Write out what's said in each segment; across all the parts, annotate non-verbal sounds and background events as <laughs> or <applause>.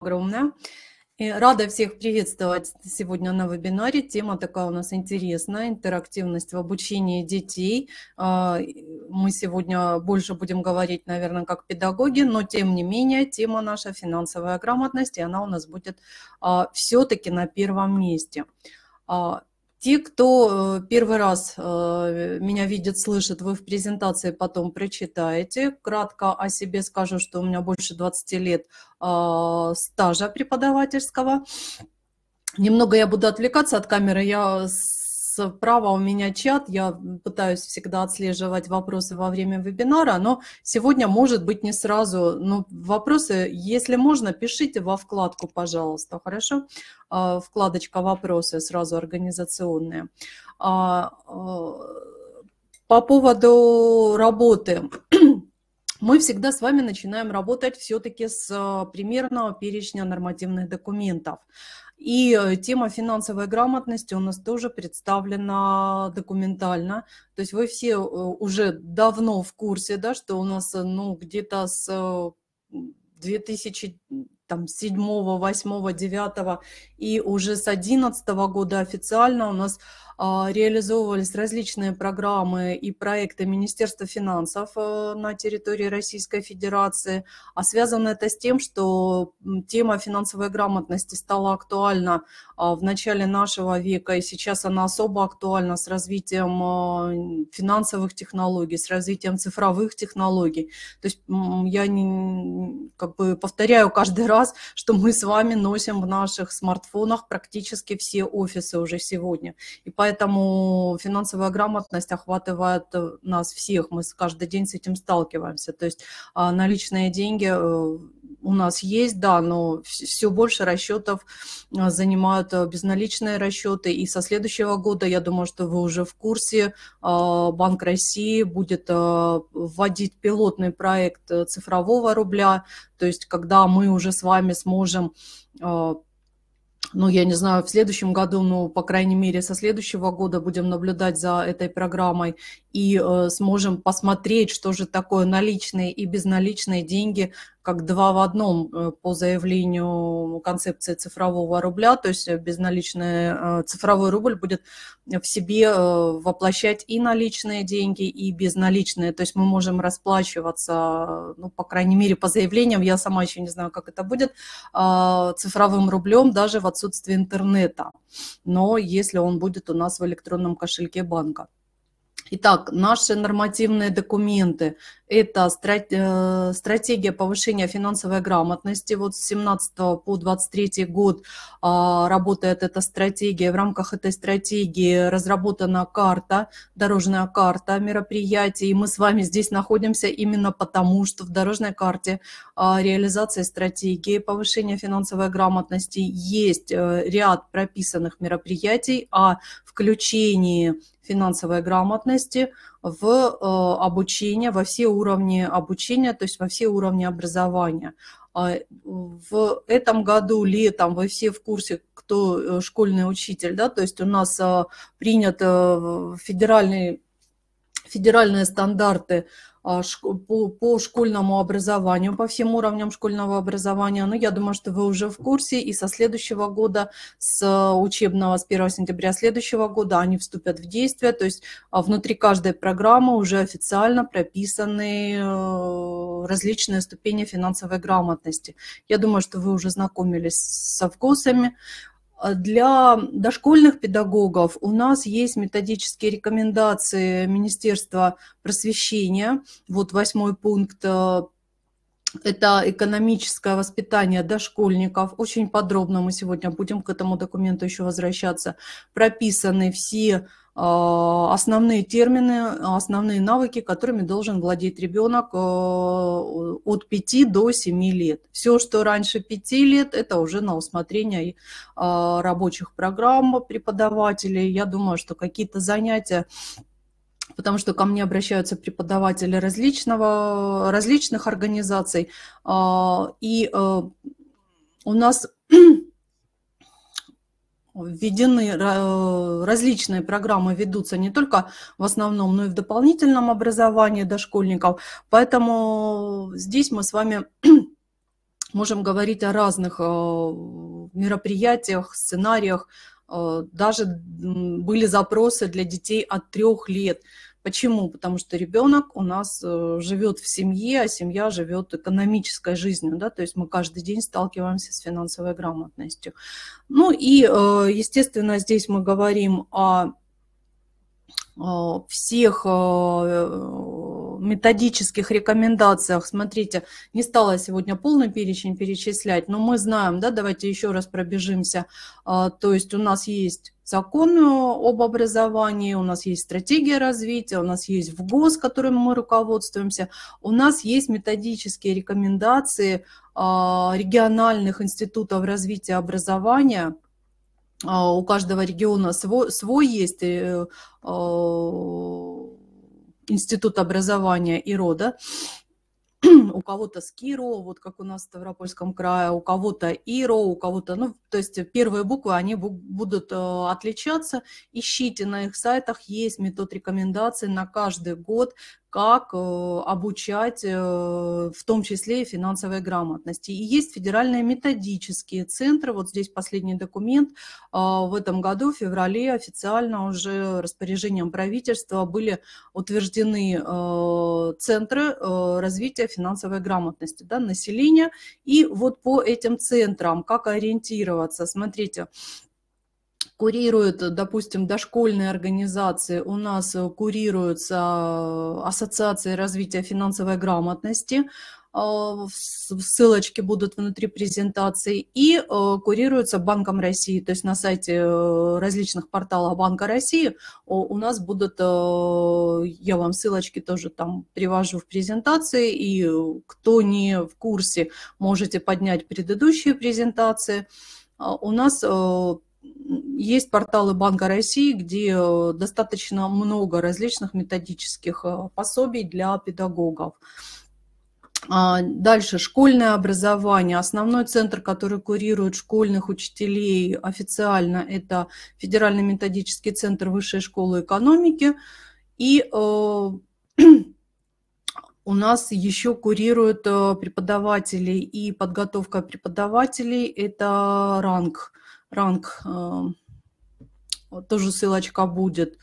огромное. И рада всех приветствовать сегодня на вебинаре. Тема такая у нас интересная, интерактивность в обучении детей. А, мы сегодня больше будем говорить, наверное, как педагоги, но тем не менее тема наша финансовая грамотность, и она у нас будет а, все-таки на первом месте. А, те, кто э, первый раз э, меня видит, слышит, вы в презентации потом прочитаете. Кратко о себе скажу, что у меня больше 20 лет а, стажа преподавательского. Немного я буду отвлекаться от камеры. Я справа у меня чат, я пытаюсь всегда отслеживать вопросы во время вебинара, но сегодня, может быть, не сразу, но ну, вопросы, если можно, пишите во вкладку, пожалуйста, хорошо? А, вкладочка «Вопросы» сразу организационные. А, а, по поводу работы <clears throat> мы всегда с вами начинаем работать все-таки с примерного перечня нормативных документов. И э, тема финансовой грамотности у нас тоже представлена документально. То есть вы все э, уже давно в курсе, да, что у нас э, ну, где-то с 2000 там, 7, 8, 9 и уже с 11 года официально у нас а, реализовывались различные программы и проекты Министерства финансов э, на территории Российской Федерации. А связано это с тем, что тема финансовой грамотности стала актуальна а, в начале нашего века, и сейчас она особо актуальна с развитием а, финансовых технологий, с развитием цифровых технологий. То есть я не, как бы повторяю каждый раз, что мы с вами носим в наших смартфонах практически все офисы уже сегодня. И поэтому Поэтому финансовая грамотность охватывает э, нас всех. Мы каждый день с этим сталкиваемся. То есть а, наличные деньги э, у нас есть, да, но все больше расчетов э, занимают безналичные расчеты. И со следующего года, я думаю, что вы уже в курсе, а, Банк России будет вводить пилотный проект цифрового рубля. То есть когда мы уже с вами сможем ну, я не знаю, в следующем году, ну, по крайней мере, со следующего года будем наблюдать за этой программой и э, сможем посмотреть, что же такое наличные и безналичные деньги как два в одном э, по заявлению концепции цифрового рубля, то есть э, безналичный э, цифровой рубль будет в себе воплощать и наличные деньги, и безналичные. То есть мы можем расплачиваться, ну, по крайней мере, по заявлениям, я сама еще не знаю, как это будет, а, цифровым рублем даже в отсутствии интернета. Но если он будет у нас в электронном кошельке банка. Итак, наши нормативные документы – это э, стратегия повышения финансовой грамотности. Вот с 17 по 23 год а, работает эта стратегия. В рамках этой стратегии разработана карта, дорожная карта мероприятий. И мы с вами здесь находимся именно потому, что в дорожной карте а, реализации стратегии повышения финансовой грамотности есть э, ряд прописанных мероприятий о включении финансовой грамотности в э, обучение, во все уровни обучения, то есть во все уровни образования. А, в этом году летом вы все в курсе, кто э, школьный учитель, да, то есть у нас э, принят федеральные федеральные стандарты а, по, по школьному образованию, по всем уровням школьного образования. Но ну, я думаю, что вы уже в курсе, и со следующего года, с э, учебного, с 1 сентября следующего года они вступят в действие, то есть а, внутри каждой программы уже официально прописаны э, различные ступени финансовой грамотности. Я думаю, что вы уже знакомились со совкусами, а для дошкольных педагогов у нас есть методические рекомендации Министерства просвещения. Вот восьмой пункт э, это экономическое воспитание дошкольников. Очень подробно мы сегодня будем к этому документу еще возвращаться. Прописаны все а, основные термины, основные навыки, которыми должен владеть ребенок а, от 5 до 7 лет. Все, что раньше 5 лет, это уже на усмотрение а, рабочих программ преподавателей. Я думаю, что какие-то занятия потому что ко мне обращаются преподаватели различного, различных организаций. И у нас введены э, различные программы, ведутся не только в основном, но и в дополнительном образовании дошкольников. Поэтому здесь мы с вами <clears throat> можем говорить о разных э, мероприятиях, сценариях. Э, даже были запросы для детей от трех лет – Почему? Потому что ребенок у нас э, живет в семье, а семья живет экономической жизнью, да, то есть мы каждый день сталкиваемся с финансовой грамотностью. Ну и, э, естественно, здесь мы говорим о всех э, методических рекомендациях, смотрите, не стала сегодня полный перечень перечислять, но мы знаем, да, давайте еще раз пробежимся, а, то есть у нас есть закон об образовании, у нас есть стратегия развития, у нас есть ВГОС, которым мы руководствуемся, у нас есть методические рекомендации а, региональных институтов развития образования. А, у каждого региона свой, свой есть э, а, институт образования и рода. <clears throat> у кого-то Скиро, вот как у нас в Ставропольском крае, у кого-то Иро, у кого-то, ну, то есть первые буквы, они будут э, отличаться. Ищите на их сайтах, есть метод рекомендаций на каждый год, как э, обучать э, в том числе и финансовой грамотности. И есть федеральные методические центры. Вот здесь последний документ. А, в этом году, в феврале, официально уже распоряжением правительства были утверждены э, центры развития финансовой грамотности да, населения. И вот по этим центрам, как ориентироваться. Смотрите, курирует, допустим, дошкольные организации, у нас э, курируется э, Ассоциация развития финансовой грамотности, а, ссылочки будут внутри презентации, и э, курируется Банком России, то есть на сайте различных порталов Банка России у нас будут, я вам ссылочки тоже там привожу в презентации, и кто не в курсе, можете поднять предыдущие презентации. А, у нас есть порталы Банка России, где э, достаточно много различных методических э, пособий для педагогов. А, дальше школьное образование. Основной центр, который курирует школьных учителей официально, это Федеральный методический центр Высшей школы экономики. И э, <clears throat> у нас еще курируют преподаватели и подготовка преподавателей. Это ранг ранг, э, тоже ссылочка будет,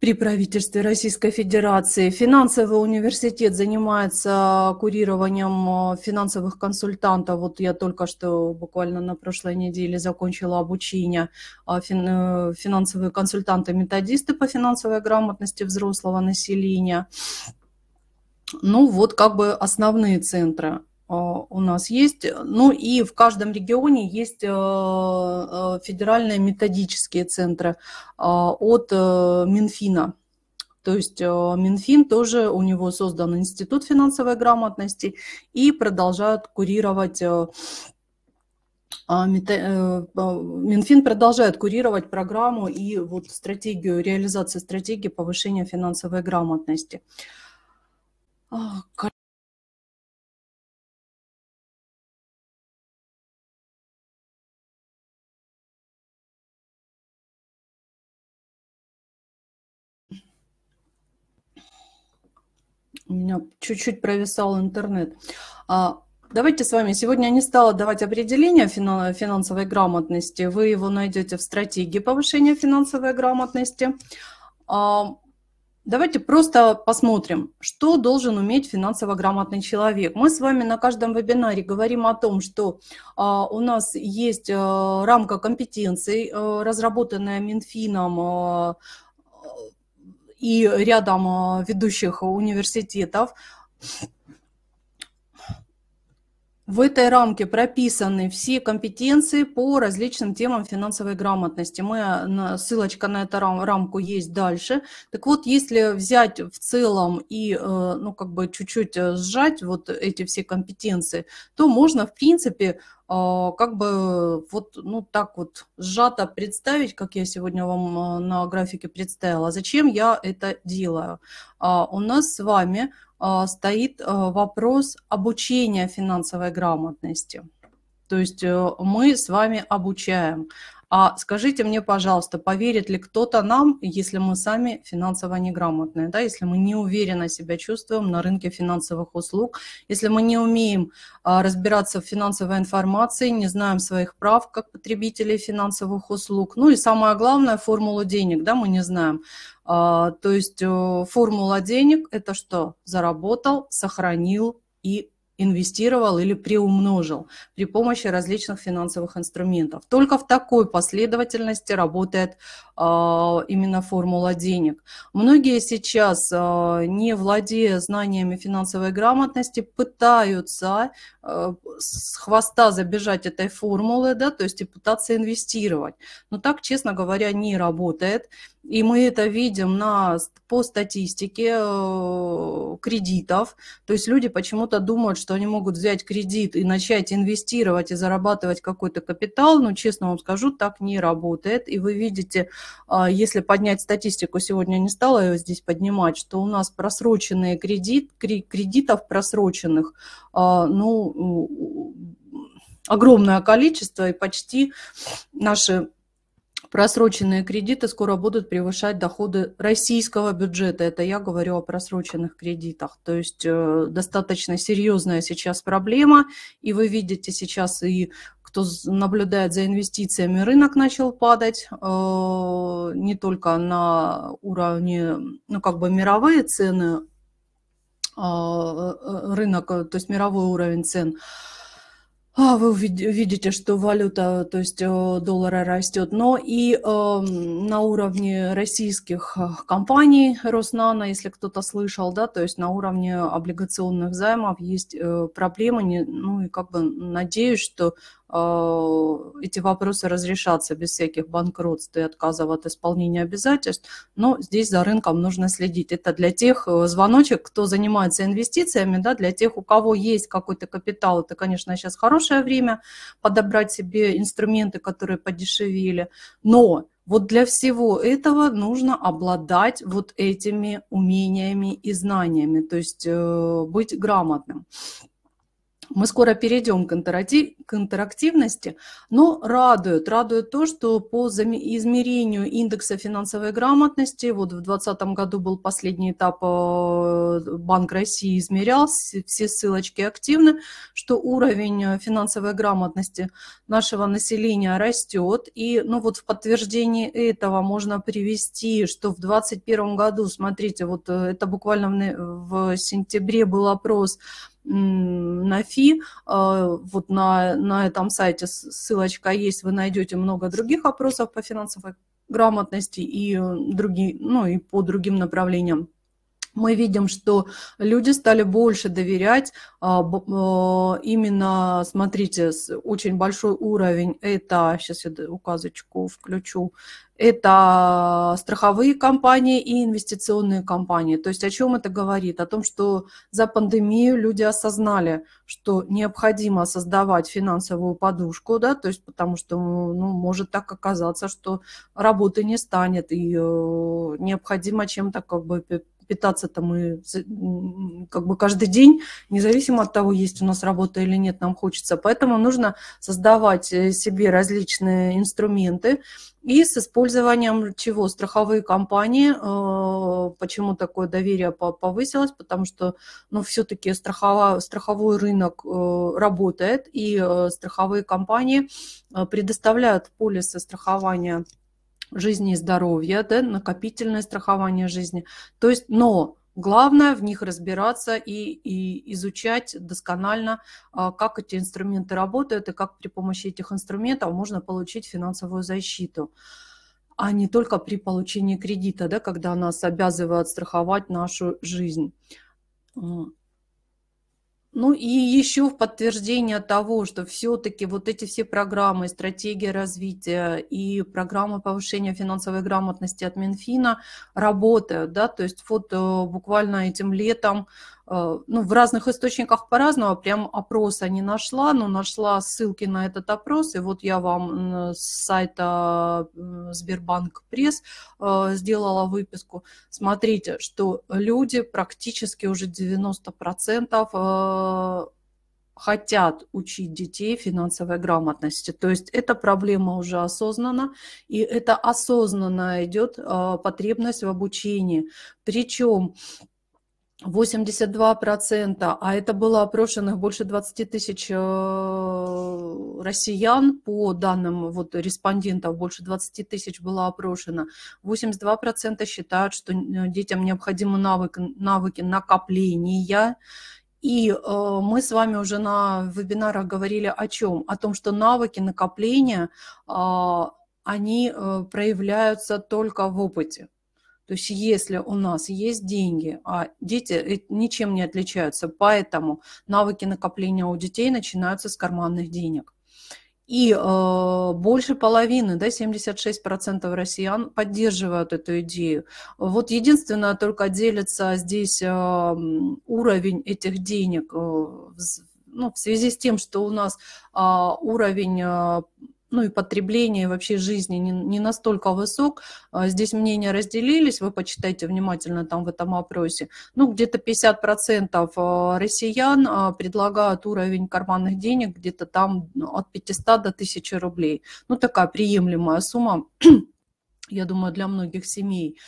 при правительстве Российской Федерации. Финансовый университет занимается курированием э, финансовых консультантов. Вот я только что буквально на прошлой неделе закончила обучение а э, финансовые консультанты-методисты по финансовой грамотности взрослого населения. Ну вот как бы основные центры. А, у нас есть. Ну и в каждом регионе есть э, э, федеральные методические центры а, от э, Минфина. То есть Минфин тоже, у него создан институт финансовой грамотности и продолжают курировать а, Минфин продолжает курировать программу и вот стратегию, реализацию стратегии повышения финансовой грамотности. У меня чуть-чуть провисал интернет. А, давайте с вами. Сегодня я не стала давать определение финансовой грамотности. Вы его найдете в стратегии повышения финансовой грамотности. А, давайте просто посмотрим, что должен уметь финансово грамотный человек. Мы с вами на каждом вебинаре говорим о том, что а, у нас есть а, рамка компетенций, а, разработанная Минфином э, и рядом э, ведущих университетов. В этой рамке прописаны все компетенции по различным темам финансовой грамотности. Мы, э, ссылочка на эту рамку есть дальше. Так вот, если взять в целом и э, ну, как бы чуть-чуть сжать вот эти все компетенции, то можно, в принципе, а, как бы вот ну, так вот сжато представить, как я сегодня вам а, на графике представила, зачем я это делаю. А, у нас с вами стоит вопрос обучения финансовой грамотности. То есть э, мы с вами обучаем а скажите мне, пожалуйста, поверит ли кто-то нам, если мы сами финансово неграмотные, да, если мы не уверенно себя чувствуем на рынке финансовых услуг, если мы не умеем а, разбираться в финансовой информации, не знаем своих прав как потребителей финансовых услуг, ну и самое главное, формулу денег, да, мы не знаем. А, то есть э, формула денег – это что? Заработал, сохранил и инвестировал или приумножил при помощи различных финансовых инструментов. Только в такой последовательности работает э, именно формула денег. Многие сейчас, э, не владея знаниями финансовой грамотности, пытаются э, с хвоста забежать этой формулы, да, то есть и пытаться инвестировать. Но так, честно говоря, не работает. Э, и мы это видим на, по статистике э, кредитов. То есть люди почему-то думают, что они могут взять кредит и начать инвестировать и зарабатывать какой-то капитал. Но, честно вам скажу, так не работает. И вы видите, а, если поднять статистику, сегодня не стала ее здесь поднимать, что у нас просроченные кредит, кредитов просроченных, а, ну, огромное количество, и почти наши просроченные кредиты скоро будут превышать доходы российского бюджета. Это я говорю о просроченных кредитах. То есть э, достаточно серьезная сейчас проблема. И вы видите сейчас и кто наблюдает за инвестициями, рынок начал падать э, не только на уровне, ну как бы мировые цены, э, э рынок, э, то есть мировой уровень цен, э, а, вы видите, что валюта, то есть э, доллары растет, но и э, на уровне российских э, компаний Роснана, если кто-то слышал, да, то есть на уровне облигационных займов есть э, проблемы, не, ну и как бы надеюсь, что Э, эти вопросы разрешаться без всяких банкротств и отказов от исполнения обязательств, но здесь за рынком нужно следить. Это для тех э, звоночек, кто занимается инвестициями, да, для тех, у кого есть какой-то капитал, это, конечно, сейчас хорошее время подобрать себе инструменты, которые подешевели, но вот для всего этого нужно обладать вот этими умениями и знаниями, то есть э, быть грамотным. Мы скоро перейдем к, интерактивности, но радует, радует то, что по измерению индекса финансовой грамотности, вот в 2020 году был последний этап, э, Банк России измерял, все ссылочки активны, что уровень э, финансовой грамотности нашего населения растет, и ну вот в подтверждении этого можно привести, что в 2021 году, смотрите, вот э, это буквально в сентябре был опрос, на ФИ. А, вот на, на этом сайте ссылочка есть, вы найдете много других опросов по финансовой грамотности и, э, другие, ну, и по другим направлениям мы видим, что люди стали больше доверять. А, э, именно, смотрите, очень большой уровень это, сейчас я указочку включу, это страховые компании и инвестиционные компании. То есть о чем это говорит? О том, что за пандемию люди осознали, что необходимо создавать финансовую подушку, да, то есть потому что ну, может так оказаться, что работы не станет, и э, необходимо чем-то как бы питаться там и как бы каждый день, независимо от того, есть у нас работа или нет, нам хочется. Поэтому нужно создавать э, себе различные инструменты, и с использованием чего? Страховые компании. Э, почему такое доверие повысилось? Потому что ну, все-таки страховой рынок э, работает, и страховые компании предоставляют полисы страхования жизни и здоровья, да, накопительное страхование жизни. То есть, но Главное в них разбираться и, и изучать досконально, а, как эти инструменты работают и как при помощи этих инструментов можно получить финансовую защиту, а не только при получении кредита, да, когда нас обязывают страховать нашу жизнь. Ну и еще в подтверждение того, что все-таки вот эти все программы, стратегия развития и программы повышения финансовой грамотности от Минфина работают, да, то есть вот э, буквально этим летом Э, ну, в разных источниках по-разному, прям опроса не нашла, но нашла ссылки на этот опрос, и вот я вам с сайта Сбербанк Пресс э, сделала выписку. Смотрите, что люди практически уже 90% э, хотят учить детей финансовой грамотности. То есть эта проблема уже осознана, и это осознанно идет потребность в обучении. Причем 82%, а это было опрошенных больше 20 тысяч э, россиян, по данным вот респондентов, больше 20 тысяч было опрошено. 82% считают, что э, детям необходимы навык, навыки накопления, и э, мы с вами уже на вебинарах говорили о чем? О том, что навыки накопления, э, они э, проявляются только в опыте. То есть если у нас есть деньги, а дети э, ничем не отличаются, поэтому навыки накопления у детей начинаются с карманных денег. И э, больше половины, да, 76% россиян поддерживают эту идею. Вот единственное, только делится здесь э, уровень этих денег э, в, ну, в связи с тем, что у нас э, уровень э, ну и потребление вообще жизни не, не настолько высок. А, здесь мнения разделились, вы почитайте внимательно там в этом опросе. Ну, где-то 50% а, россиян а, предлагают уровень карманных денег где-то там ну, от 500 до 1000 рублей. Ну, такая приемлемая сумма, <clears throat> я думаю, для многих семей.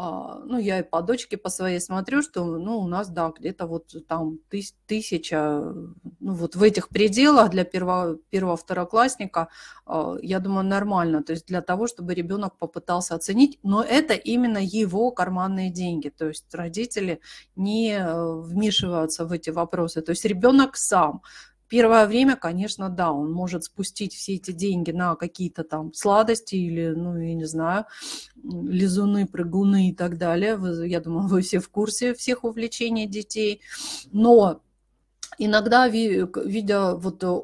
А, ну, я и по дочке по своей смотрю, что, ну, у нас, да, где-то вот там тыс тысяча, ну, вот в этих пределах для перво первого второклассника, а, я думаю, нормально, то есть для того, чтобы ребенок попытался оценить, но это именно его карманные деньги, то есть родители не э, вмешиваются в эти вопросы, то есть ребенок сам, Первое время, конечно, да, он может спустить все эти деньги на какие-то там сладости или, ну, я не знаю, лизуны, прыгуны и так далее. Вы, я думаю, <laughs> вы все в курсе всех увлечений детей. Но иногда, видя вот э,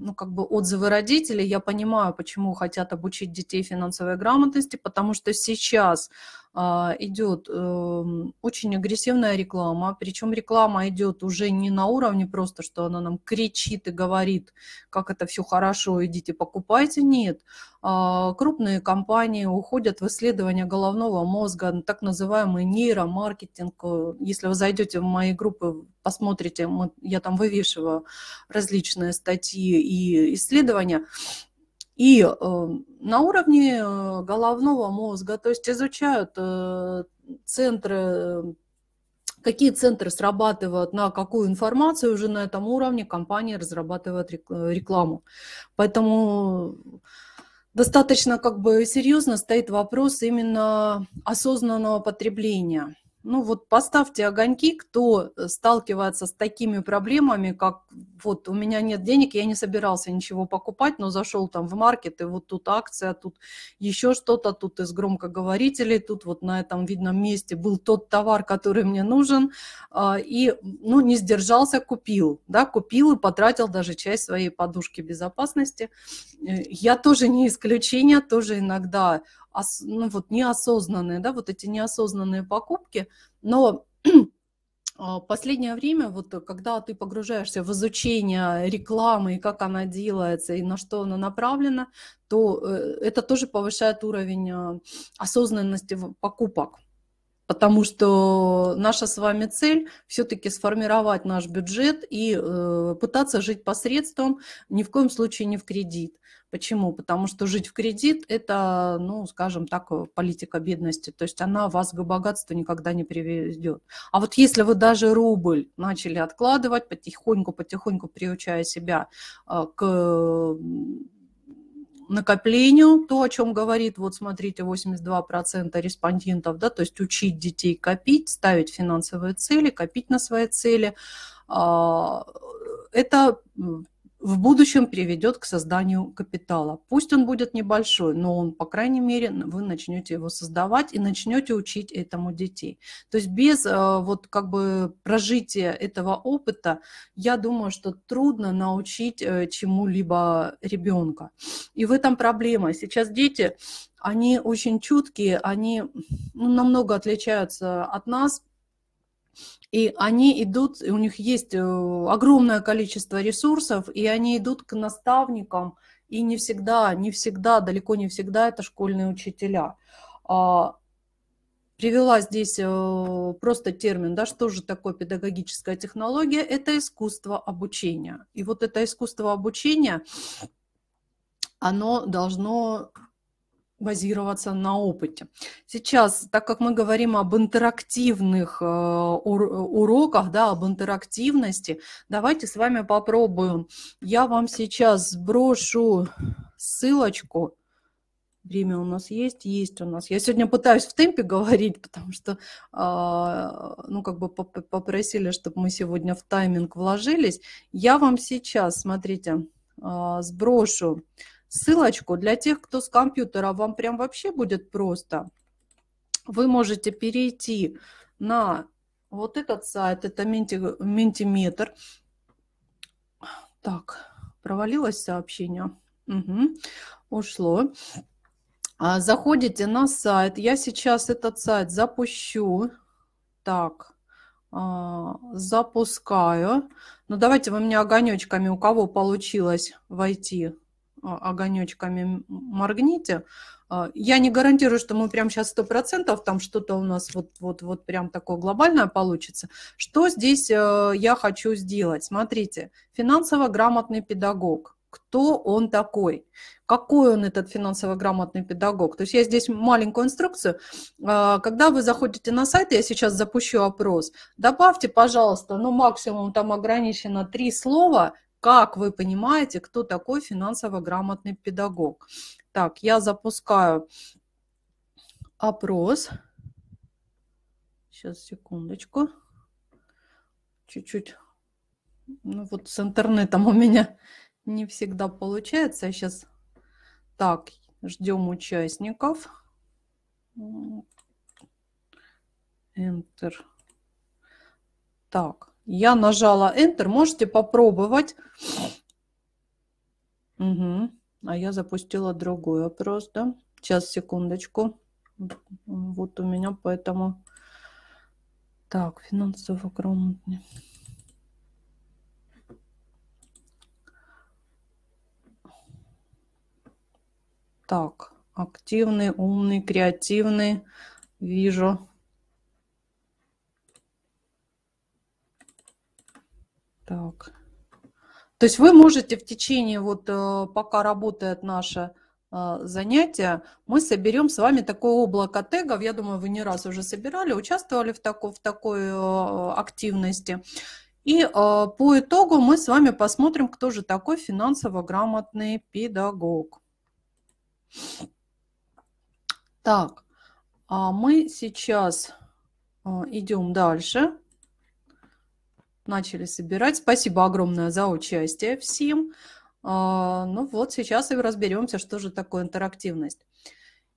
ну, как бы отзывы родителей, я понимаю, почему хотят обучить детей финансовой грамотности, потому что сейчас а, идет эм, очень агрессивная реклама, причем реклама идет уже не на уровне просто, что она нам кричит и говорит, как это все хорошо, идите покупайте, нет. А, крупные компании уходят в исследование головного мозга, так называемый нейромаркетинг. Э, если вы зайдете в мои группы, посмотрите, я там вывешиваю различные статьи и исследования, и э, на уровне э, головного мозга, то есть изучают э, центры, какие центры срабатывают на какую информацию, уже на этом уровне компания разрабатывает э, рекламу. Поэтому достаточно как бы серьезно стоит вопрос именно осознанного потребления. Ну вот поставьте огоньки, кто э, сталкивается с такими проблемами, как вот у меня нет денег, я не собирался ничего покупать, но зашел там в маркет, и вот тут акция, тут еще что-то, тут из громкоговорителей, тут вот на этом видном месте был тот товар, который мне нужен, а, и, ну, не сдержался, купил, да, купил и потратил даже часть своей подушки безопасности. Э, я тоже не исключение, тоже иногда, ну, вот неосознанные, да, вот эти неосознанные покупки, но а, последнее время, вот э, когда ты погружаешься в изучение рекламы и как она делается, и на что она направлена, то э, это тоже повышает уровень э, осознанности покупок. Потому что наша с вами цель все-таки сформировать наш бюджет и э, пытаться жить по средствам, ни в коем случае не в кредит. Почему? Потому что жить в кредит – это, ну, скажем так, э, политика бедности. То есть она вас к богатству никогда не приведет. А вот если вы даже рубль начали откладывать, потихоньку-потихоньку приучая себя э, к накоплению, то, о чем говорит, вот смотрите, 82% респондентов, да, то есть учить детей копить, ставить финансовые цели, копить на свои цели. А, это в будущем приведет к созданию капитала. Пусть он будет небольшой, но он, по крайней мере, вы начнете его создавать и начнете учить этому детей. То есть без э, вот как бы прожития этого опыта, я думаю, что трудно научить э, чему-либо ребенка. И в этом проблема. Сейчас дети, они очень чуткие, они ну, намного отличаются от нас, и они идут, у них есть э, огромное количество ресурсов, и они идут к наставникам, и не всегда, не всегда, далеко не всегда это школьные учителя. А, привела здесь э, просто термин, да, что же такое педагогическая технология? Это искусство обучения. И вот это искусство обучения, оно должно базироваться на опыте. Сейчас, так как мы говорим об интерактивных э, уроках, да, об интерактивности, давайте с вами попробуем. Я вам сейчас сброшу ссылочку. Время у нас есть, есть у нас. Я сегодня пытаюсь в темпе <laughs> говорить, потому что, а, ну, как бы попросили, чтобы мы сегодня в тайминг вложились. Я вам сейчас, смотрите, а, сброшу ссылочку. Для тех, кто с компьютера, вам прям вообще будет просто. Вы можете перейти на вот этот сайт, это ментиметр. Так, провалилось сообщение. Угу, ушло. А, заходите на сайт. Я сейчас этот сайт запущу. Так, а, запускаю. Ну, давайте вы мне огонечками, у кого получилось войти а, огонечками моргните. А, я не гарантирую, что мы прямо сейчас 100% там что-то у нас вот, вот, вот прям такое глобальное получится. Что здесь э, я хочу сделать? Смотрите, финансово грамотный педагог кто он такой, какой он этот финансово грамотный педагог. То есть я здесь маленькую инструкцию. А, когда вы заходите на сайт, я сейчас запущу опрос, добавьте, пожалуйста, ну максимум там ограничено три слова, как вы понимаете, кто такой финансово грамотный педагог. Так, я запускаю опрос. Сейчас, секундочку. Чуть-чуть. Ну вот с интернетом у меня <laughs> не всегда получается. Я сейчас так, ждем участников. Enter. Так. Я нажала Enter, можете попробовать. Угу. А я запустила другой опрос, да? Сейчас, секундочку. Вот у меня поэтому... Так, финансово грамотный. Так, активный, умный, креативный. Вижу. Так. То есть вы можете в течение, вот э, пока работает наше э, занятие, мы соберем с вами такое облако тегов. Я думаю, вы не раз уже собирали, участвовали в, тако, в такой э, активности. И по итогу мы с вами посмотрим, кто же такой финансово грамотный педагог. Так, а мы сейчас идем дальше начали собирать. Спасибо огромное за участие всем. А, ну вот сейчас и разберемся, что же такое интерактивность.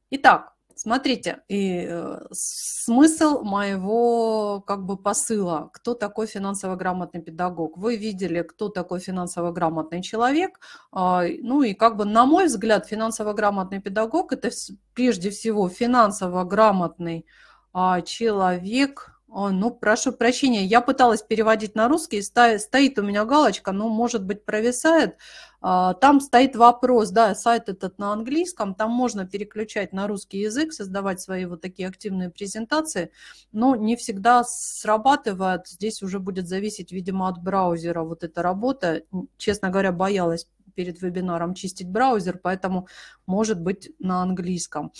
Итак, смотрите, и э, смысл моего как бы посыла, кто такой финансово грамотный педагог. Вы видели, кто такой финансово грамотный человек. А, ну и как бы, на мой взгляд, финансово грамотный педагог – это прежде всего финансово грамотный а, человек, о, а, ну, прошу прощения, я пыталась переводить на русский, стоит, стоит у меня галочка, ну, может быть, провисает. А, там стоит вопрос, да, сайт этот на английском, там можно переключать на русский язык, создавать свои вот такие активные презентации, но не всегда срабатывает, здесь уже будет зависеть, видимо, от браузера вот эта работа. Честно говоря, боялась перед вебинаром чистить браузер, поэтому может быть на английском.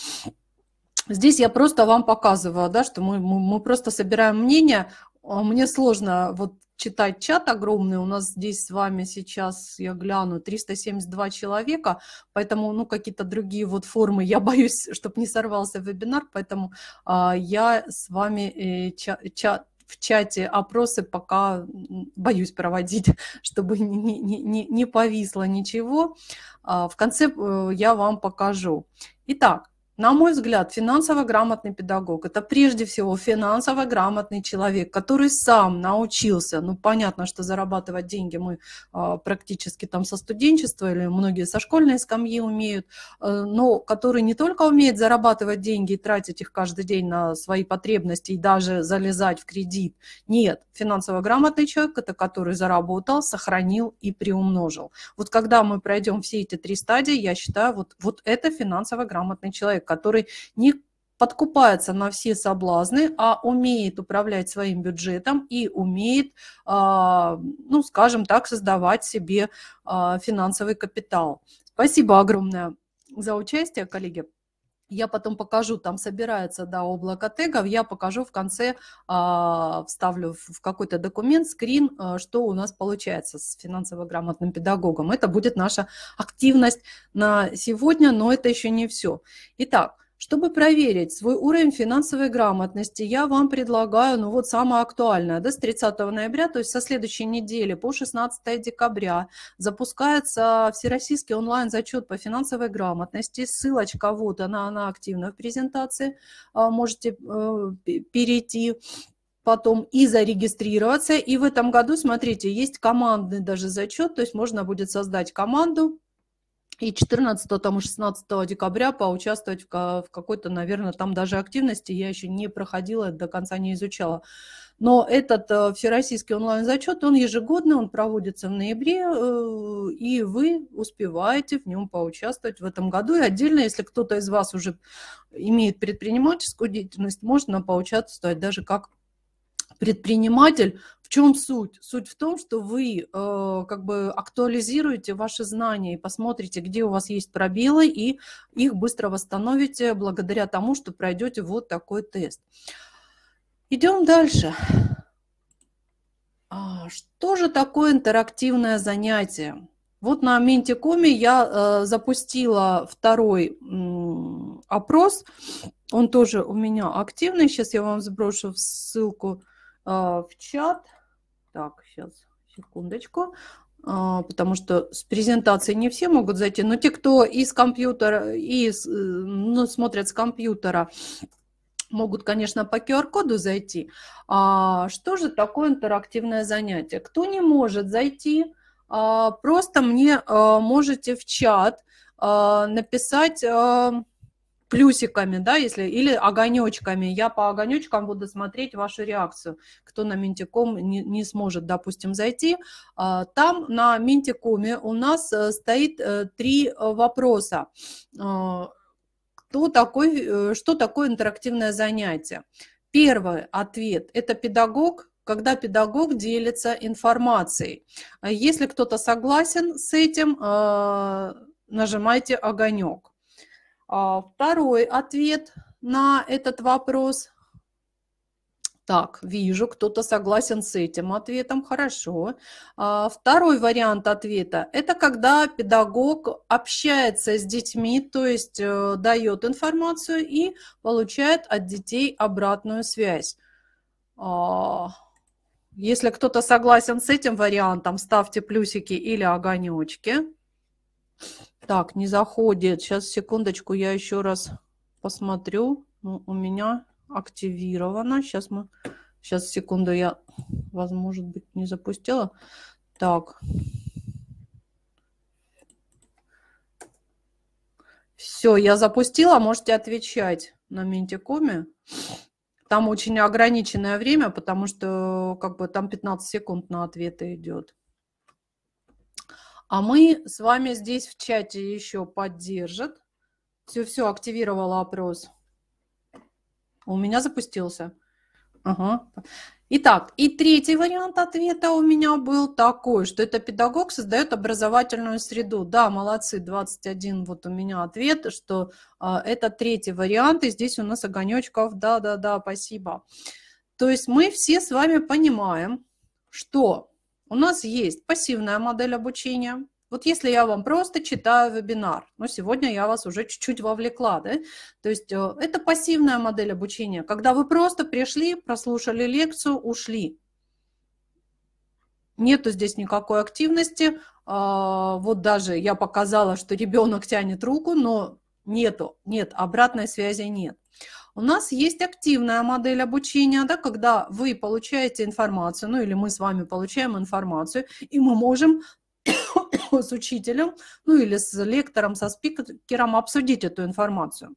Здесь я просто вам показываю, да, что мы, мы, мы просто собираем мнение. А, мне сложно вот читать чат огромный. У нас здесь с вами сейчас, я гляну, 372 человека, поэтому ну, какие-то другие вот формы. Я <laughs> боюсь, чтобы не сорвался вебинар, поэтому а, я с вами э, ча ча в чате опросы пока боюсь проводить, <laughs> чтобы не, не, не, не повисло ничего. А, в конце э, я вам покажу. Итак, на мой взгляд, финансово грамотный педагог – это прежде всего финансово грамотный человек, который сам научился, ну понятно, что зарабатывать деньги мы а, практически там со студенчества или многие со школьной скамьи умеют, э, но который не только умеет зарабатывать деньги и тратить их каждый день на свои потребности и даже залезать в кредит. Нет, финансово грамотный человек – это который заработал, сохранил и приумножил. Вот когда мы пройдем все эти три стадии, я считаю, вот, вот это финансово грамотный человек который не подкупается на все соблазны, а умеет управлять своим бюджетом и умеет, а, ну, скажем так, создавать себе а, финансовый капитал. Спасибо огромное за участие, коллеги. Я потом покажу, там собирается да, облако тегов, я покажу в конце, э, вставлю в какой-то документ скрин, э, что у нас получается с финансово-грамотным педагогом. Это будет наша активность на сегодня, но это еще не все. Итак, чтобы проверить свой уровень финансовой грамотности, я вам предлагаю, ну вот самое актуальное, да, с 30 ноября, то есть со следующей недели по 16 декабря запускается всероссийский онлайн-зачет по финансовой грамотности. Ссылочка вот она, она активна в презентации, а, можете э, перейти потом и зарегистрироваться. И в этом году, смотрите, есть командный даже зачет, то есть можно будет создать команду, и 14, там, и 16 декабря поучаствовать в, какой-то, наверное, там даже активности. Я еще не проходила, до конца не изучала. Но этот э, всероссийский онлайн-зачет, он ежегодный, он проводится в ноябре, э, и вы успеваете в нем поучаствовать в этом году. И отдельно, если кто-то из вас уже имеет предпринимательскую деятельность, можно поучаствовать даже как предприниматель в чем суть? Суть в том, что вы э, как бы актуализируете ваши знания и посмотрите, где у вас есть пробелы, и их быстро восстановите благодаря тому, что пройдете вот такой тест. Идем дальше. А, что же такое интерактивное занятие? Вот на Ментикоме я э, запустила второй м, опрос. Он тоже у меня активный. Сейчас я вам сброшу ссылку э, в чат. Так, сейчас, секундочку а, потому что с презентацией не все могут зайти, но те, кто из компьютера, и э, ну, смотрят с компьютера, могут, конечно, по QR-коду зайти. А что же такое интерактивное занятие? Кто не может зайти, а, просто мне а, можете в чат написать плюсиками, да, если, или огонечками. Я по огонечкам буду смотреть вашу реакцию, кто на Ментиком не, не сможет, допустим, зайти. А, там на Ментикоме у нас э, стоит э, три э, вопроса. А, кто такой, что такое интерактивное занятие? Первый ответ – это педагог, когда педагог делится информацией. А если кто-то согласен с этим, нажимайте огонек. А, второй ответ на этот вопрос. Так, вижу, кто-то согласен с этим ответом, хорошо. А, второй вариант ответа – это когда педагог общается с детьми, то есть э, дает информацию и получает от детей обратную связь. А, если кто-то согласен с этим вариантом, ставьте плюсики или огонечки. Так, не заходит. Сейчас, секундочку, я еще раз посмотрю. Ну, у меня активировано. Сейчас мы... Сейчас, секунду, я, возможно, быть, не запустила. Так. Все, я запустила. Можете отвечать на Ментикоме. Там очень ограниченное время, потому что как бы там 15 секунд на ответы идет. А мы с вами здесь в чате еще поддержат. Все-все, активировала опрос. У меня запустился. Ага. Итак, и третий вариант ответа у меня был такой, что это педагог создает образовательную среду. Да, молодцы, 21 вот у меня ответ, что а, это третий вариант, и здесь у нас огонечков, да-да-да, спасибо. То есть мы все с вами понимаем, что у нас есть пассивная модель обучения. Вот если я вам просто читаю вебинар, ну, сегодня я вас уже чуть-чуть вовлекла, да, то есть э, это пассивная модель обучения, когда вы просто пришли, прослушали лекцию, ушли. Нету здесь никакой активности, а, вот даже я показала, что ребенок тянет руку, но нету, нет, обратной связи нет. У нас есть активная модель обучения, да, когда вы получаете информацию, ну или мы с вами получаем информацию, и мы можем <coughs> с учителем, ну или с лектором, со спикером обсудить эту информацию.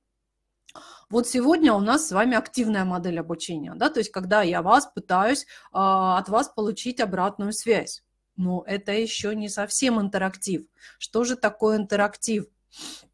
Вот сегодня у нас с вами активная модель обучения, да, то есть когда я вас пытаюсь э, от вас получить обратную связь. Но это еще не совсем интерактив. Что же такое интерактив? Интерактив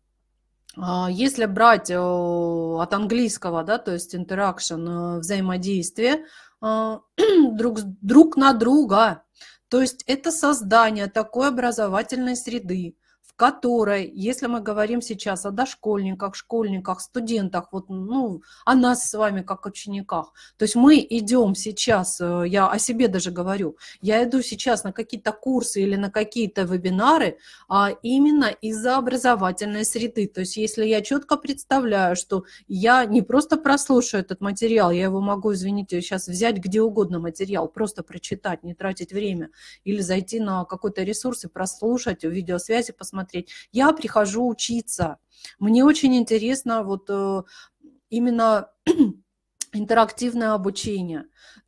а, если брать от английского, да, то есть interaction, э, взаимодействие а, <clears throat> друг, друг на друга, то есть это создание такой образовательной среды, которой, если мы говорим сейчас о дошкольниках, школьниках, студентах, вот, ну, о нас с вами как учениках, то есть мы идем сейчас, э, я о себе даже говорю, я иду сейчас на какие-то курсы или на какие-то вебинары а именно из-за образовательной среды. То есть если я четко представляю, что я не просто прослушаю этот материал, я его могу, извините, сейчас взять где угодно материал, просто прочитать, не тратить время, или зайти на какой-то ресурс и прослушать, в видеосвязи посмотреть, смотреть. Я прихожу учиться. Мне очень интересно вот э, именно <clears throat> интерактивное обучение.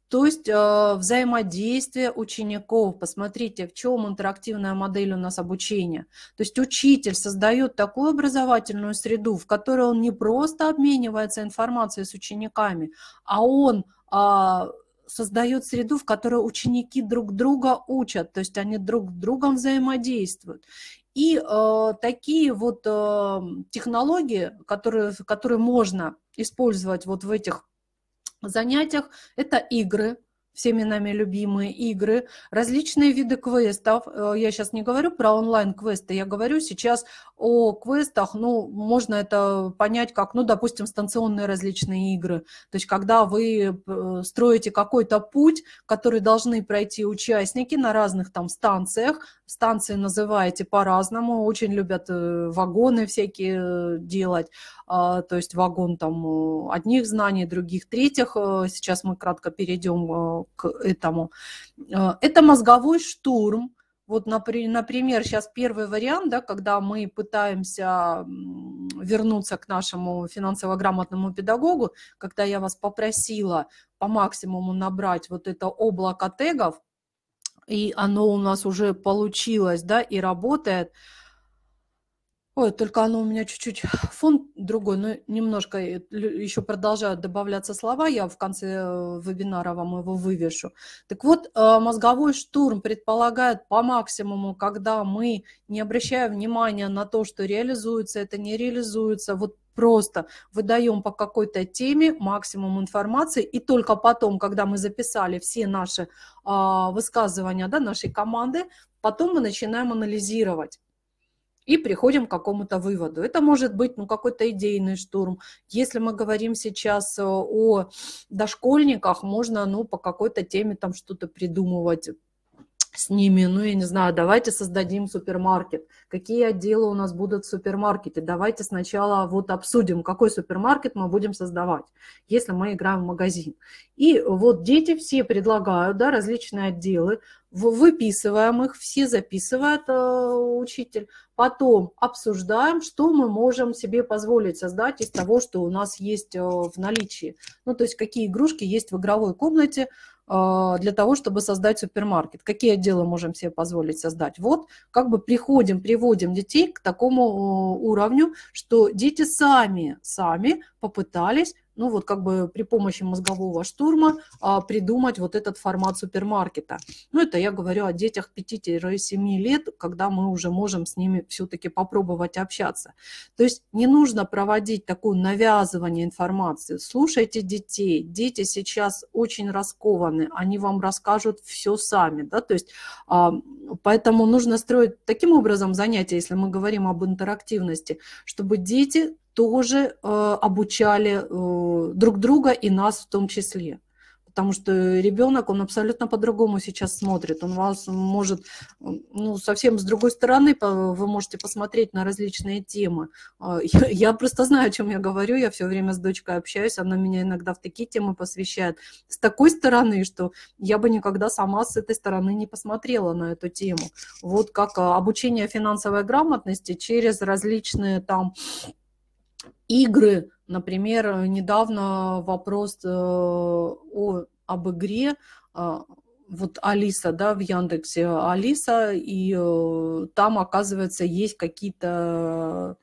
То есть э, взаимодействие учеников. Посмотрите, в чем интерактивная модель у нас обучения. То есть учитель создает такую образовательную среду, в которой он не просто обменивается информацией с учениками, а он э, создает среду, в которой ученики друг друга учат, то есть они друг с другом взаимодействуют. И э, такие вот э, технологии, которые, которые можно использовать вот в этих занятиях, это игры, всеми нами любимые игры, различные виды квестов. Э, я сейчас не говорю про онлайн-квесты, я говорю сейчас о квестах, ну, можно это понять как, ну, допустим, станционные различные игры. То есть, когда вы э, строите какой-то путь, который должны пройти участники на разных там станциях, станции называете по-разному, очень любят э, вагоны всякие делать, а, то есть вагон там э, одних знаний, других третьих. Э, сейчас мы кратко перейдем э, к этому. Это мозговой штурм, вот, например, сейчас первый вариант, да, когда мы пытаемся вернуться к нашему финансово грамотному педагогу, когда я вас попросила по максимуму набрать вот это облако тегов, и оно у нас уже получилось, да, и работает – Ой, только оно у меня чуть-чуть <sighs> фон другой, но немножко э, еще продолжают добавляться слова, я в конце э, вебинара вам его вывешу. Так вот, э, мозговой штурм предполагает по максимуму, когда мы, не обращая внимания на то, что реализуется, это не реализуется, вот просто выдаем по какой-то теме максимум информации, и только потом, когда мы записали все наши а, высказывания да, нашей команды, потом мы начинаем анализировать и приходим к какому-то выводу. Это может быть ну, какой-то идейный штурм. Если мы говорим сейчас э, о дошкольниках, можно ну, по какой-то теме там что-то придумывать, с ними, ну, я не знаю, давайте создадим супермаркет. Какие отделы у нас будут в супермаркете? Давайте сначала вот обсудим, какой супермаркет мы будем создавать, если мы играем в магазин. И вот дети все предлагают, да, различные отделы, выписываем их, все записывает э, учитель, потом обсуждаем, что мы можем себе позволить создать из того, что у нас есть э, в наличии. Ну, то есть какие игрушки есть в игровой комнате, а, для того, чтобы создать супермаркет. Какие отделы можем себе позволить создать? Вот как бы приходим, приводим детей к такому э, уровню, что дети сами, сами попытались ну вот как бы при помощи мозгового штурма а, придумать вот этот формат супермаркета. Ну это я говорю о детях 5-7 лет, когда мы уже можем с ними все-таки попробовать общаться. То есть не нужно проводить такое навязывание информации. Слушайте детей. Дети сейчас очень раскованы, они вам расскажут все сами. Да? То есть, а, поэтому нужно строить таким образом занятия, если мы говорим об интерактивности, чтобы дети тоже э, обучали э, друг друга и нас в том числе. Потому что ребенок, он абсолютно по-другому сейчас смотрит. Он вас может, ну, совсем с другой стороны, вы можете посмотреть на различные темы. А, я, я просто знаю, о чем я говорю, я все время с дочкой общаюсь, она меня иногда в такие темы посвящает. С такой стороны, что я бы никогда сама с этой стороны не посмотрела на эту тему. Вот как а, обучение финансовой грамотности через различные там игры, например, э, недавно вопрос э, о, об игре, а, вот Алиса, да, в Яндексе Алиса, и э, там, оказывается, есть какие-то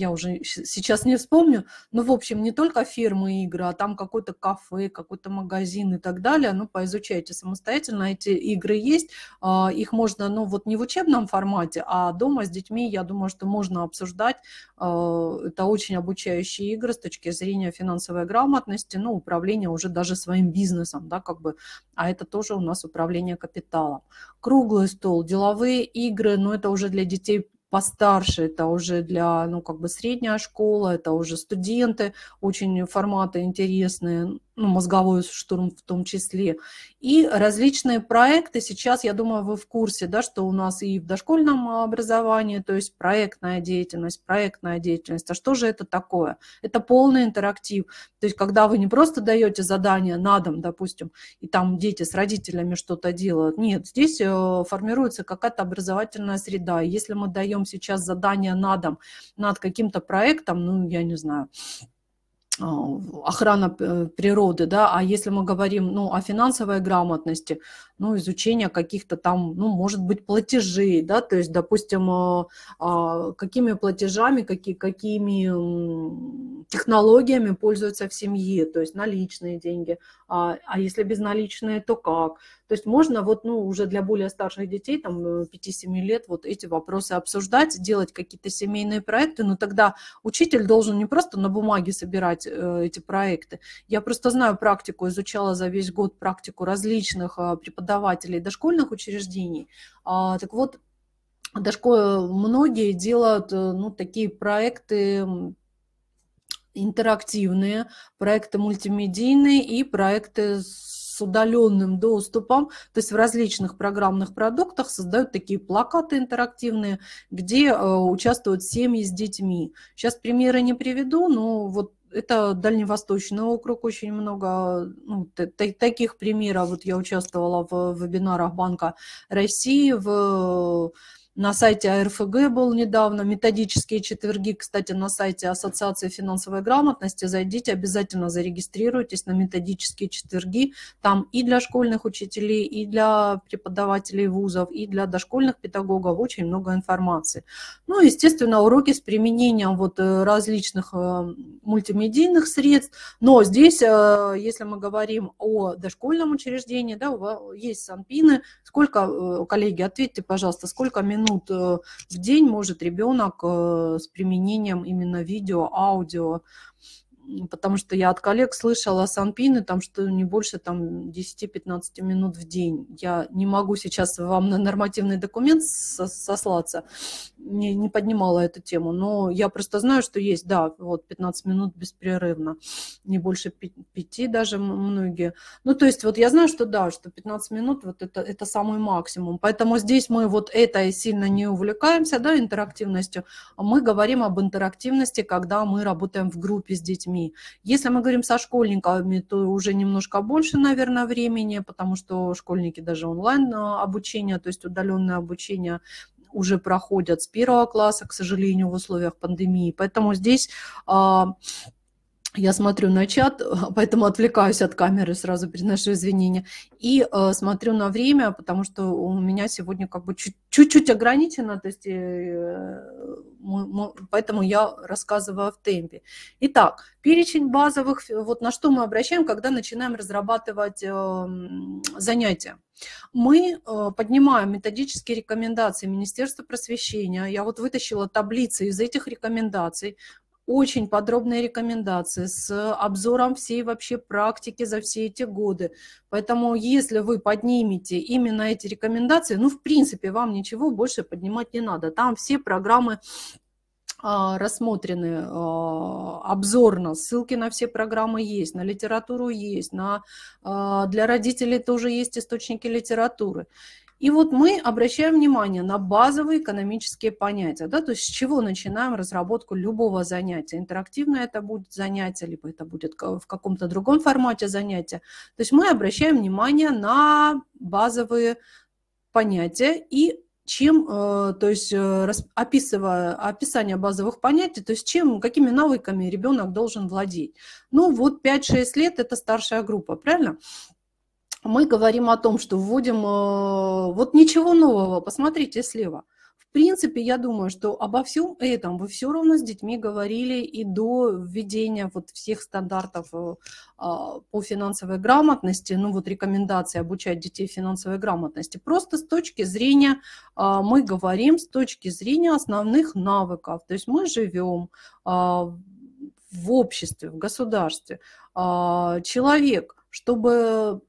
я уже сейчас не вспомню, но, в общем, не только фирмы игры, а там какой то кафе, какой-то магазин и так далее, ну, поизучайте самостоятельно, эти игры есть, а, их можно, ну, вот не в учебном формате, а дома с детьми, я думаю, что можно обсуждать, а, это очень обучающие игры с точки зрения финансовой грамотности, ну, управления уже даже своим бизнесом, да, как бы, а это тоже у нас управление капиталом. Круглый стол, деловые игры, но ну, это уже для детей постарше, это уже для, ну, как бы средняя школа, это уже студенты, очень форматы интересные, ну, мозговой штурм в том числе. И различные проекты, сейчас, я думаю, вы в курсе, да, что у нас и в дошкольном образовании, то есть проектная деятельность, проектная деятельность. А что же это такое? Это полный интерактив. То есть когда вы не просто даете задание на дом, допустим, и там дети с родителями что-то делают. Нет, здесь э, формируется какая-то образовательная среда. Если мы даем сейчас задание на дом над каким-то проектом, ну, я не знаю, а, охрана э, природы, да, а если мы говорим, ну, о финансовой грамотности, ну, изучение каких-то там, ну, может быть, платежей, да, то есть, допустим, э, а, какими платежами, какие, какими технологиями пользуются в семье, то есть наличные деньги, а, а если безналичные, то как, то есть можно вот, ну, уже для более старших детей, там, 5-7 э, лет, вот эти вопросы обсуждать, делать какие-то семейные проекты, но тогда учитель должен не просто на бумаге собирать э, эти проекты. Я просто знаю практику, изучала за весь год практику различных э, преподавателей дошкольных учреждений. Э, так вот, дошкольные многие делают, э, ну, такие проекты интерактивные, проекты мультимедийные и проекты с удаленным доступом, то есть в различных программных продуктах создают такие плакаты интерактивные, где э, участвуют семьи с детьми. Сейчас примеры не приведу, но вот это дальневосточный округ, очень много ну, таких примеров. Вот я участвовала в вебинарах Банка России, в на сайте АРФГ был недавно, методические четверги, кстати, на сайте Ассоциации финансовой грамотности, зайдите, обязательно зарегистрируйтесь на методические четверги, там и для школьных учителей, и для преподавателей вузов, и для дошкольных педагогов очень много информации. Ну, естественно, уроки с применением вот э, различных э, мультимедийных средств, но здесь, э, если мы говорим о дошкольном учреждении, да, есть санпины, Сколько, э, коллеги, ответьте, пожалуйста, сколько минут э, в день может ребенок э, с применением именно видео, аудио, потому что я от коллег слышала санпины, там, что не больше там, 10-15 минут в день. Я не могу сейчас вам на нормативный документ сослаться, не, не поднимала эту тему, но я просто знаю, что есть, да, вот 15 минут беспрерывно, не больше 5 даже многие. Ну, то есть вот я знаю, что да, что 15 минут вот это, это самый максимум, поэтому здесь мы вот этой сильно не увлекаемся, да, интерактивностью, а мы говорим об интерактивности, когда мы работаем в группе с детьми, детьми. Если мы говорим со школьниками, то уже немножко больше, наверное, времени, потому что школьники даже онлайн э, обучение, то есть удаленное обучение уже проходят с первого класса, к сожалению, в условиях пандемии. Поэтому здесь а, я смотрю на чат, <laughs> поэтому отвлекаюсь от камеры, сразу приношу извинения. И э, смотрю на время, потому что у меня сегодня как бы чуть-чуть ограничено, то есть, э, мы, мы, поэтому я рассказываю в темпе. Итак, перечень базовых, вот на что мы обращаем, когда начинаем разрабатывать э, занятия. Мы э, поднимаем методические рекомендации Министерства просвещения. Я вот вытащила таблицы из этих рекомендаций очень подробные рекомендации с обзором всей вообще практики за все эти годы. Поэтому если вы поднимете именно эти рекомендации, ну, в принципе, вам ничего больше поднимать не надо. Там все программы а, рассмотрены а, обзорно. Ссылки на все программы есть, на литературу есть, на, а, для родителей тоже есть источники литературы. И вот мы обращаем внимание на базовые экономические понятия, да, то есть с чего начинаем разработку любого занятия. Интерактивное это будет занятие, либо это будет в каком-то другом формате занятия. То есть мы обращаем внимание на базовые понятия и чем, э, то есть э, описывая описание базовых понятий, то есть чем, какими навыками ребенок должен владеть. Ну вот 5-6 лет – это старшая группа, правильно? А мы говорим о том, что вводим э, вот ничего нового, посмотрите слева. В принципе, я думаю, что обо всем этом вы все равно с детьми говорили и до введения вот всех стандартов э, а, по финансовой грамотности, ну вот рекомендации обучать детей финансовой грамотности. Просто с точки зрения, а, мы говорим с точки зрения основных навыков. То есть мы живем в обществе, в государстве. Человек, чтобы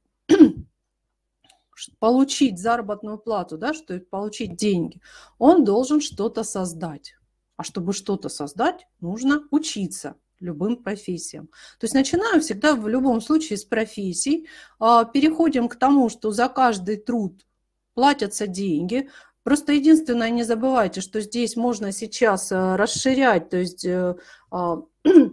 получить заработную плату, да, что получить деньги, он должен что-то создать. А чтобы что-то создать, нужно учиться любым профессиям. То есть начинаем всегда в любом случае с профессий, а, переходим к тому, что за каждый труд платятся деньги, Просто единственное, не забывайте, что здесь можно сейчас э, расширять, то есть э, а, <clears throat>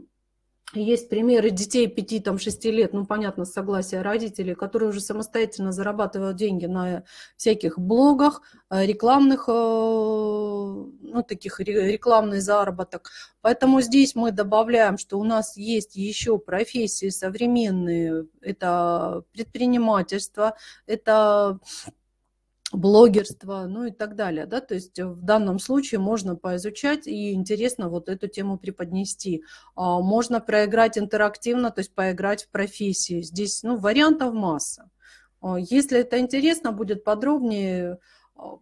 Есть примеры детей 5-6 лет, ну, понятно, с согласия родителей, которые уже самостоятельно зарабатывают деньги на всяких блогах, э, рекламных, э, ну, таких рекламный заработок. Поэтому здесь мы добавляем, что у нас есть еще профессии современные, это предпринимательство, это блогерство, ну и так далее. Да? То есть э, в данном случае можно поизучать и интересно вот эту тему преподнести. А, можно проиграть интерактивно, то есть поиграть в профессии. Здесь ну, вариантов масса. А, если это интересно, будет подробнее, а,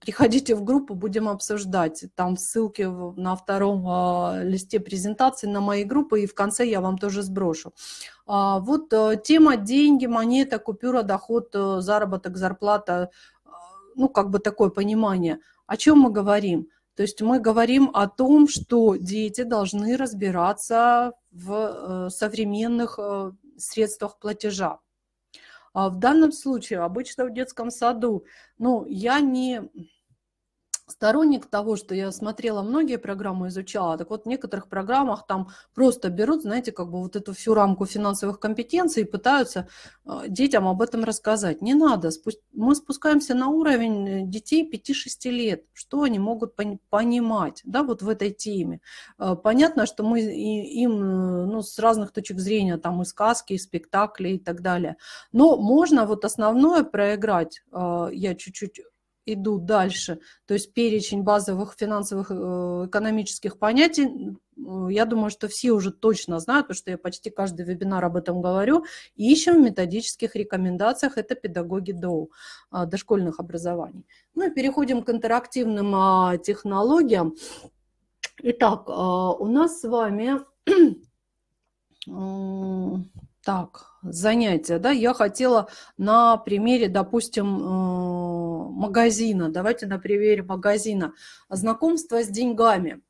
приходите в группу, будем обсуждать. Там ссылки на втором листе презентации на мои группы, и в конце я вам тоже сброшу. Вот э, тема деньги, монета, купюра, доход, э, заработок, зарплата, ну, как бы такое понимание, о чем мы говорим. То есть мы говорим о том, что дети должны разбираться в э, современных э, средствах платежа. А в данном случае обычно в детском саду, ну, я не сторонник того, что я смотрела многие программы, изучала. Так вот, в некоторых программах там просто берут, знаете, как бы вот эту всю рамку финансовых компетенций и пытаются э, детям об этом рассказать. Не надо. Мы спускаемся на уровень детей 5-6 лет. Что они могут понимать, да, вот в этой теме. Э, понятно, что мы им, э, ну, с разных точек зрения, там и сказки, и спектакли и так далее. Но можно вот основное проиграть, я чуть-чуть иду дальше, то есть перечень базовых финансовых э, экономических понятий, э, я думаю, что все уже точно знают, потому что я почти каждый вебинар об этом говорю, ищем в методических рекомендациях, это педагоги ДОУ, э, дошкольных образований. Ну и переходим к интерактивным а, технологиям. Итак, у нас с вами так, занятия, да, я хотела на примере, допустим, магазина, давайте на примере магазина, знакомство с деньгами.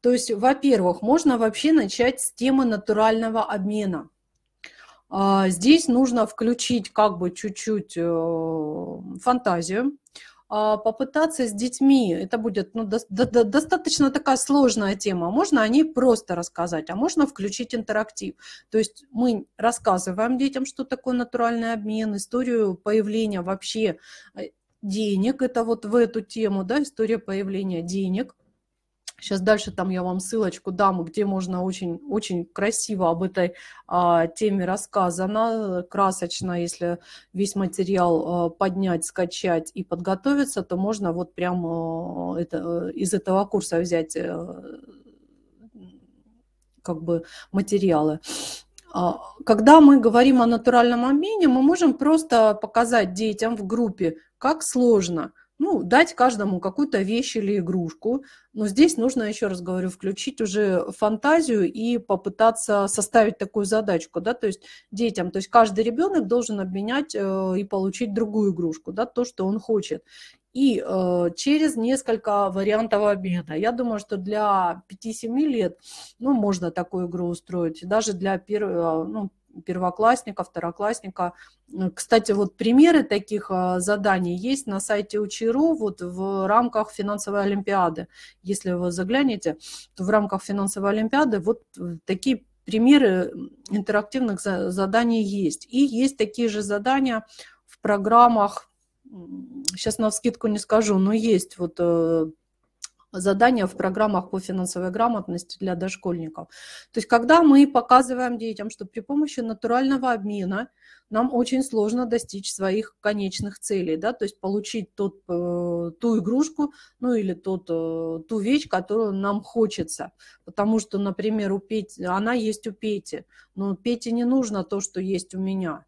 То есть, во-первых, можно вообще начать с темы натурального обмена. А, здесь нужно включить как бы чуть-чуть э, фантазию, а, попытаться с детьми, это будет ну, до, до, достаточно такая сложная тема, можно о ней просто рассказать, а можно включить интерактив. То есть мы рассказываем детям, что такое натуральный обмен, историю появления вообще э, денег, это вот в эту тему, да, история появления денег. Сейчас дальше там я вам ссылочку дам, где можно очень, очень красиво об этой а, теме рассказано, красочно, если весь материал а, поднять, скачать и подготовиться, то можно вот прямо а, это, из этого курса взять э, как бы материалы. А, когда мы говорим о натуральном обмене, мы можем просто показать детям в группе, как сложно ну, дать каждому какую-то вещь или игрушку. Но здесь нужно, еще раз говорю, включить уже фантазию и попытаться составить такую задачку, да, то есть детям. То есть каждый ребенок должен обменять э, и получить другую игрушку, да, то, что он хочет и э, через несколько вариантов обеда. Я думаю, что для 5-7 лет ну, можно такую игру устроить. Даже для первого, э, ну, первоклассника, второклассника. Кстати, вот примеры таких э, заданий есть на сайте УЧИРУ вот в рамках финансовой олимпиады. Если вы заглянете, то в рамках финансовой олимпиады вот э, такие примеры интерактивных заданий есть. И есть такие же задания в программах сейчас на вскидку не скажу, но есть вот э, задания в программах по финансовой грамотности для дошкольников. То есть когда мы показываем детям, что при помощи натурального обмена нам очень сложно достичь своих конечных целей, да, то есть получить тот, э, ту игрушку, ну или тот, э, ту вещь, которую нам хочется. Потому что, например, у Пети, она есть у Пети, но Пете не нужно то, что есть у меня.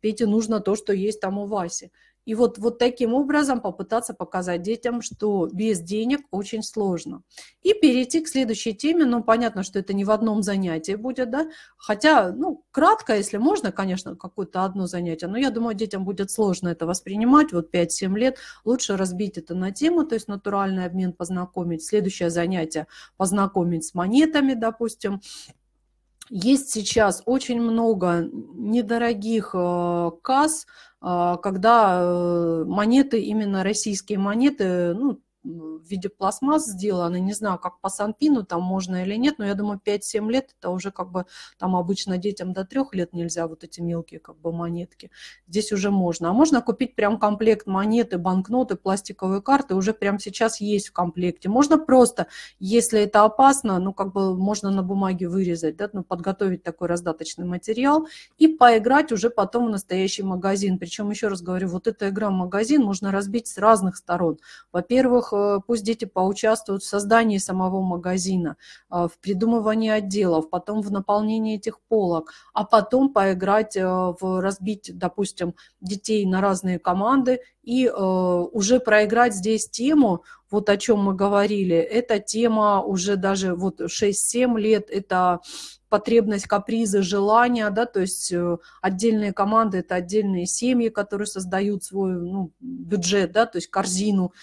Пете нужно то, что есть там у Васи. И вот, вот таким образом попытаться показать детям, что без денег очень сложно. И перейти к следующей теме. Ну, понятно, что это не в одном занятии будет, да. Хотя, ну, кратко, если можно, конечно, какое-то одно занятие. Но я думаю, детям будет сложно это воспринимать. Вот 5-7 лет лучше разбить это на тему, то есть натуральный обмен познакомить. Следующее занятие познакомить с монетами, допустим. Есть сейчас очень много недорогих э, касс, э, когда э, монеты, именно российские монеты, ну, в виде пластмасс сделаны, не знаю, как по Санпину там можно или нет, но я думаю, 5-7 лет это уже как бы там обычно детям до 3 лет нельзя вот эти мелкие как бы монетки. Здесь уже можно. А можно купить прям комплект монеты, банкноты, пластиковые карты, уже прям сейчас есть в комплекте. Можно просто, если это опасно, ну как бы можно на бумаге вырезать, да, ну подготовить такой раздаточный материал и поиграть уже потом в настоящий магазин. Причем, еще раз говорю, вот эта игра в магазин можно разбить с разных сторон. Во-первых, Э, пусть дети поучаствуют в создании самого магазина, э, в придумывании отделов, потом в наполнении этих полок, а потом поиграть э, в разбить, допустим, детей на разные команды и уже проиграть здесь тему, вот о чем мы говорили, эта тема уже даже вот 6-7 лет, это потребность, капризы, желания, да, то есть отдельные команды, это отдельные семьи, которые создают свой ну, бюджет, да, то есть корзину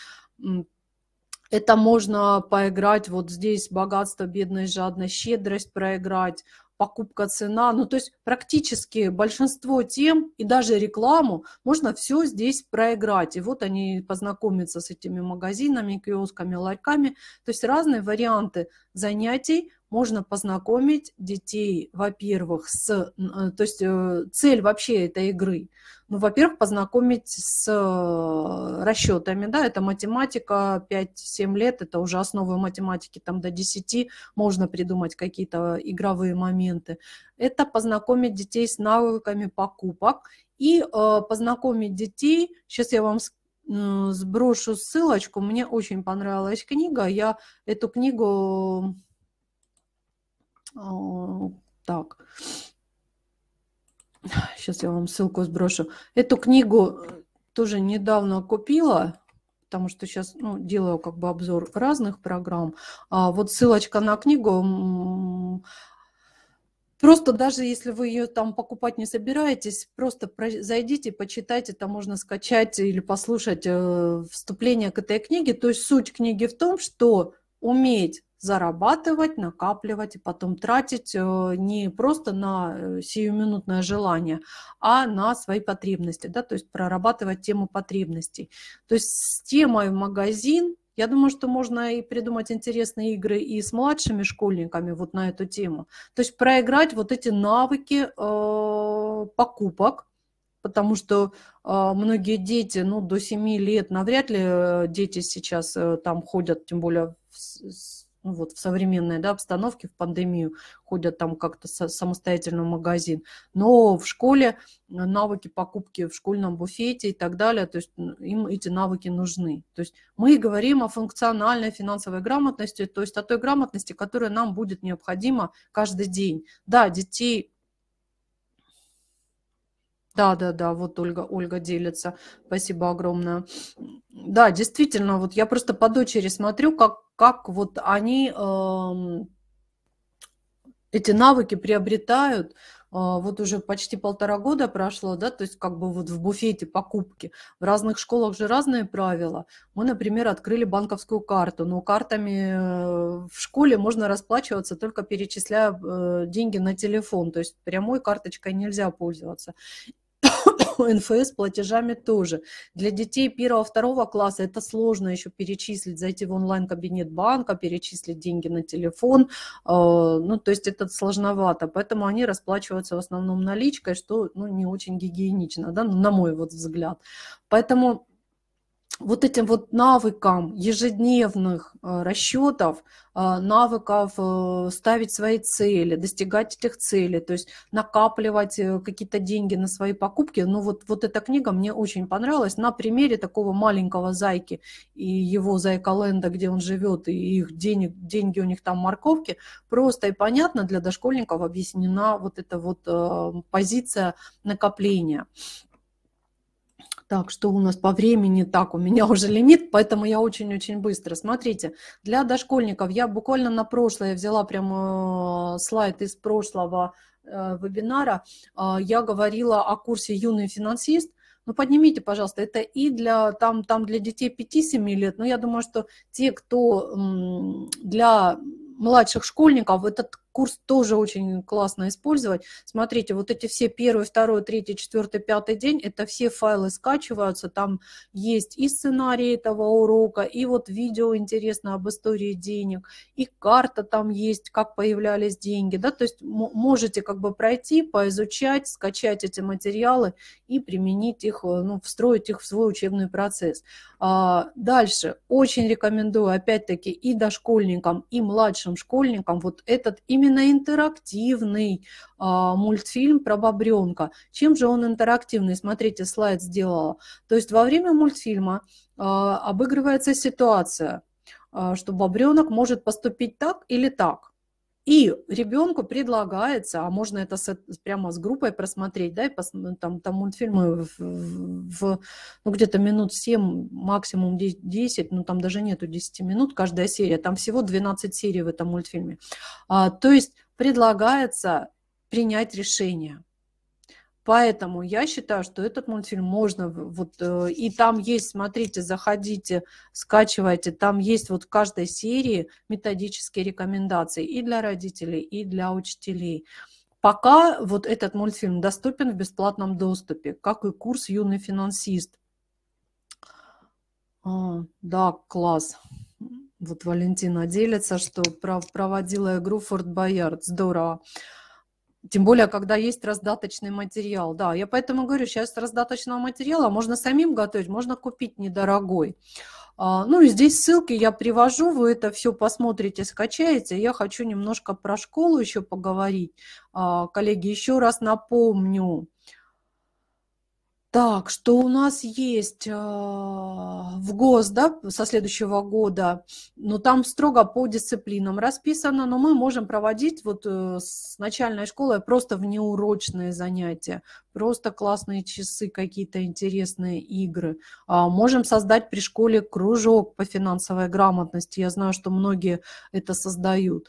это можно поиграть вот здесь богатство, бедность, жадность, щедрость проиграть, покупка, цена. Ну, то есть практически большинство тем и даже рекламу можно все здесь проиграть. И вот они познакомятся с этими магазинами, киосками, ларьками. То есть разные варианты занятий можно познакомить детей, во-первых, с... Э, то есть э, цель вообще этой игры, ну, во-первых, познакомить с э, расчетами, да, это математика, 5-7 лет, это уже основы математики, там до 10 можно придумать какие-то игровые моменты. Это познакомить детей с навыками покупок и э, познакомить детей, сейчас я вам скажу, сброшу ссылочку. Мне очень понравилась книга. Я эту книгу так. Сейчас я вам ссылку сброшу. Эту книгу э, тоже недавно купила, потому что сейчас ну, делаю как бы обзор разных программ. А вот ссылочка на книгу. Просто даже если вы ее там покупать не собираетесь, просто зайдите, почитайте, там можно скачать или послушать э, вступление к этой книге. То есть суть книги в том, что уметь зарабатывать, накапливать и потом тратить э, не просто на э, сиюминутное желание, а на свои потребности, да, то есть прорабатывать тему потребностей. То есть с темой в магазин я думаю, что можно и придумать интересные игры и с младшими школьниками вот на эту тему. То есть проиграть вот эти навыки э, покупок, потому что э, многие дети, ну, до 7 лет, навряд ли э, дети сейчас э, там ходят, тем более в, с, ну, вот в современной да, обстановке, в пандемию ходят там как-то самостоятельно в магазин, но в школе э, навыки покупки в школьном буфете и так далее, то есть им эти навыки нужны. То есть мы говорим о функциональной финансовой грамотности, то есть о той грамотности, которая нам будет необходима каждый день. Да, детей да, да, да, вот Ольга, Ольга делится. Спасибо огромное. Да, действительно, вот я просто по дочери смотрю, как, как вот они эти навыки приобретают, а, вот уже почти полтора года прошло, да, то есть как бы вот в буфете покупки. В разных школах же разные правила. Мы, например, открыли банковскую карту, но картами э, в школе можно расплачиваться только перечисляя э, деньги на телефон, то есть прямой карточкой нельзя пользоваться. <laughs> НФС платежами тоже. Для детей первого-второго класса это сложно еще перечислить, зайти в онлайн-кабинет банка, перечислить деньги на телефон. А, ну, то есть это сложновато. Поэтому они расплачиваются в основном наличкой, что ну, не очень гигиенично, да, ну, на мой вот взгляд. Поэтому вот этим вот навыкам ежедневных э, расчетов, э, навыков э, ставить свои цели, достигать этих целей, то есть накапливать какие-то деньги на свои покупки. Ну вот, вот эта книга мне очень понравилась на примере такого маленького зайки и его зайка Ленда, где он живет, и их денег, деньги у них там морковки. Просто и понятно для дошкольников объяснена вот эта вот позиция накопления. Так, что у нас по времени? Так, у меня уже лимит, поэтому я очень-очень быстро. Смотрите, для дошкольников я буквально на прошлое взяла прям э, слайд из прошлого э, вебинара. А, я говорила о курсе «Юный финансист», ну, поднимите, пожалуйста, это и для, там, там для детей 5-7 лет, но я думаю, что те, кто для младших школьников, этот курс тоже очень классно использовать. Смотрите, вот эти все первый, второй, третий, четвертый, пятый день, это все файлы скачиваются, там есть и сценарий этого урока, и вот видео интересно об истории денег, и карта там есть, как появлялись деньги, да, то есть можете как бы пройти, поизучать, скачать эти материалы и применить их, э, ну, встроить их в свой учебный процесс. А, дальше, очень рекомендую, опять-таки, и дошкольникам, и младшим школьникам вот этот им именно интерактивный а, мультфильм про бобренка. Чем же он интерактивный? Смотрите, слайд сделала. То есть во время мультфильма а, обыгрывается ситуация, а, что бобренок может поступить так или так. И ребенку предлагается, а можно это с, прямо с группой просмотреть, да, и пос, ну, там, там мультфильмы в, в ну, где-то минут 7, максимум 10, ну там даже нету 10 минут каждая серия, там всего 12 серий в этом мультфильме. А, то есть предлагается принять решение – Поэтому я считаю, что этот мультфильм можно, вот, э, и там есть, смотрите, заходите, скачивайте, там есть вот в каждой серии методические рекомендации и для родителей, и для учителей. Пока вот этот мультфильм доступен в бесплатном доступе, как и курс «Юный финансист». А, да, класс. Вот Валентина делится, что проводила игру «Форт Боярд». Здорово. Тем более, когда есть раздаточный материал. Да, я поэтому говорю, сейчас раздаточного материала можно самим готовить, можно купить недорогой. А, ну и здесь ссылки я привожу, вы это все посмотрите, скачаете. Я хочу немножко про школу еще поговорить. А, коллеги, еще раз напомню, так, что у нас есть э, в ГОС, да, со следующего года, но там строго по дисциплинам расписано, но мы можем проводить вот э, с начальной школой просто внеурочные занятия, просто классные часы, какие-то интересные игры. А можем создать при школе кружок по финансовой грамотности. Я знаю, что многие это создают.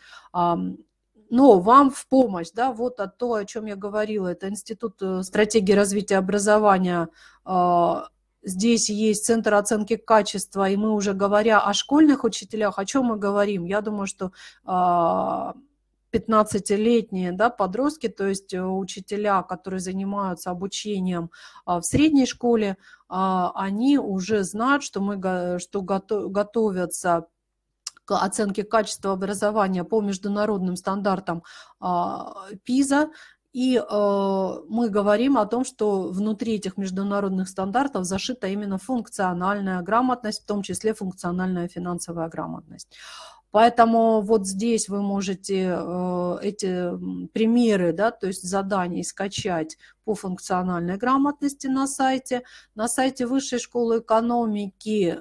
Но вам в помощь, да, вот от то, о чем я говорила, это Институт э, стратегии развития образования а, Здесь есть центр оценки качества, и мы уже говоря о школьных учителях, о чем мы говорим? Я думаю, что 15-летние а, да, подростки, то есть э, учителя, которые занимаются обучением а, в средней школе, они уже знают, что, мы, что готовятся оценки качества образования по международным стандартам а, ПИЗа. И э, мы говорим о том, что внутри этих международных стандартов зашита именно функциональная грамотность, в том числе функциональная финансовая грамотность. Поэтому вот здесь вы можете э, эти примеры, да, то есть задания скачать по функциональной грамотности на сайте. На сайте Высшей школы экономики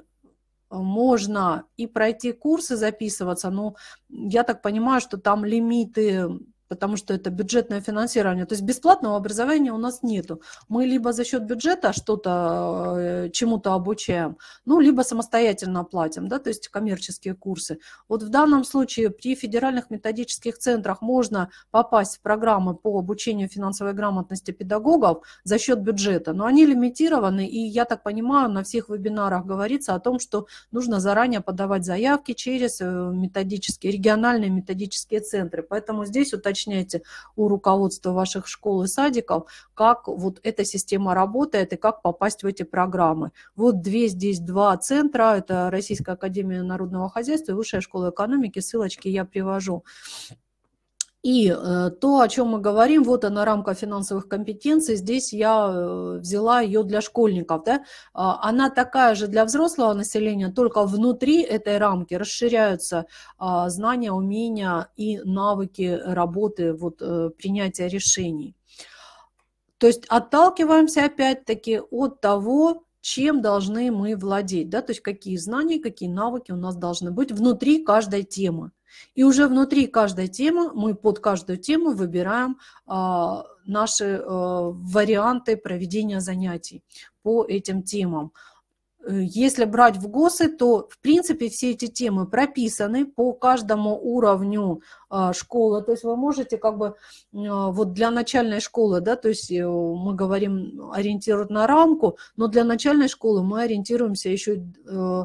можно и пройти курсы, записываться, но я так понимаю, что там лимиты потому что это бюджетное финансирование. То есть бесплатного образования у нас нету. Мы либо за счет бюджета что-то, э, чему-то обучаем, ну, либо самостоятельно платим, да, то есть коммерческие курсы. Вот в данном случае при федеральных методических центрах можно попасть в программы по обучению финансовой грамотности педагогов за счет бюджета, но они лимитированы, и я так понимаю, на всех вебинарах говорится о том, что нужно заранее подавать заявки через э, методические, региональные методические центры. Поэтому здесь уточняю уточняйте у руководства ваших школ и садиков, как вот эта система работает и как попасть в эти программы. Вот две здесь два центра, это Российская академия народного хозяйства и Высшая школа экономики, ссылочки я привожу. И э, то, о чем мы говорим, вот она рамка финансовых компетенций, здесь я э, взяла ее для школьников. Да? А, она такая же для взрослого населения, только внутри этой рамки расширяются а, знания, умения и навыки работы, вот, э, принятия решений. То есть отталкиваемся опять-таки от того, чем должны мы владеть, да, то есть какие знания, какие навыки у нас должны быть внутри каждой темы. И уже внутри каждой темы, мы под каждую тему выбираем а, наши а, варианты проведения занятий по этим темам. Если брать в ГОСы, то, в принципе, все эти темы прописаны по каждому уровню а, школы. То есть вы можете как бы, а, вот для начальной школы, да, то есть э, мы говорим ориентировать на рамку, но для начальной школы мы ориентируемся еще э,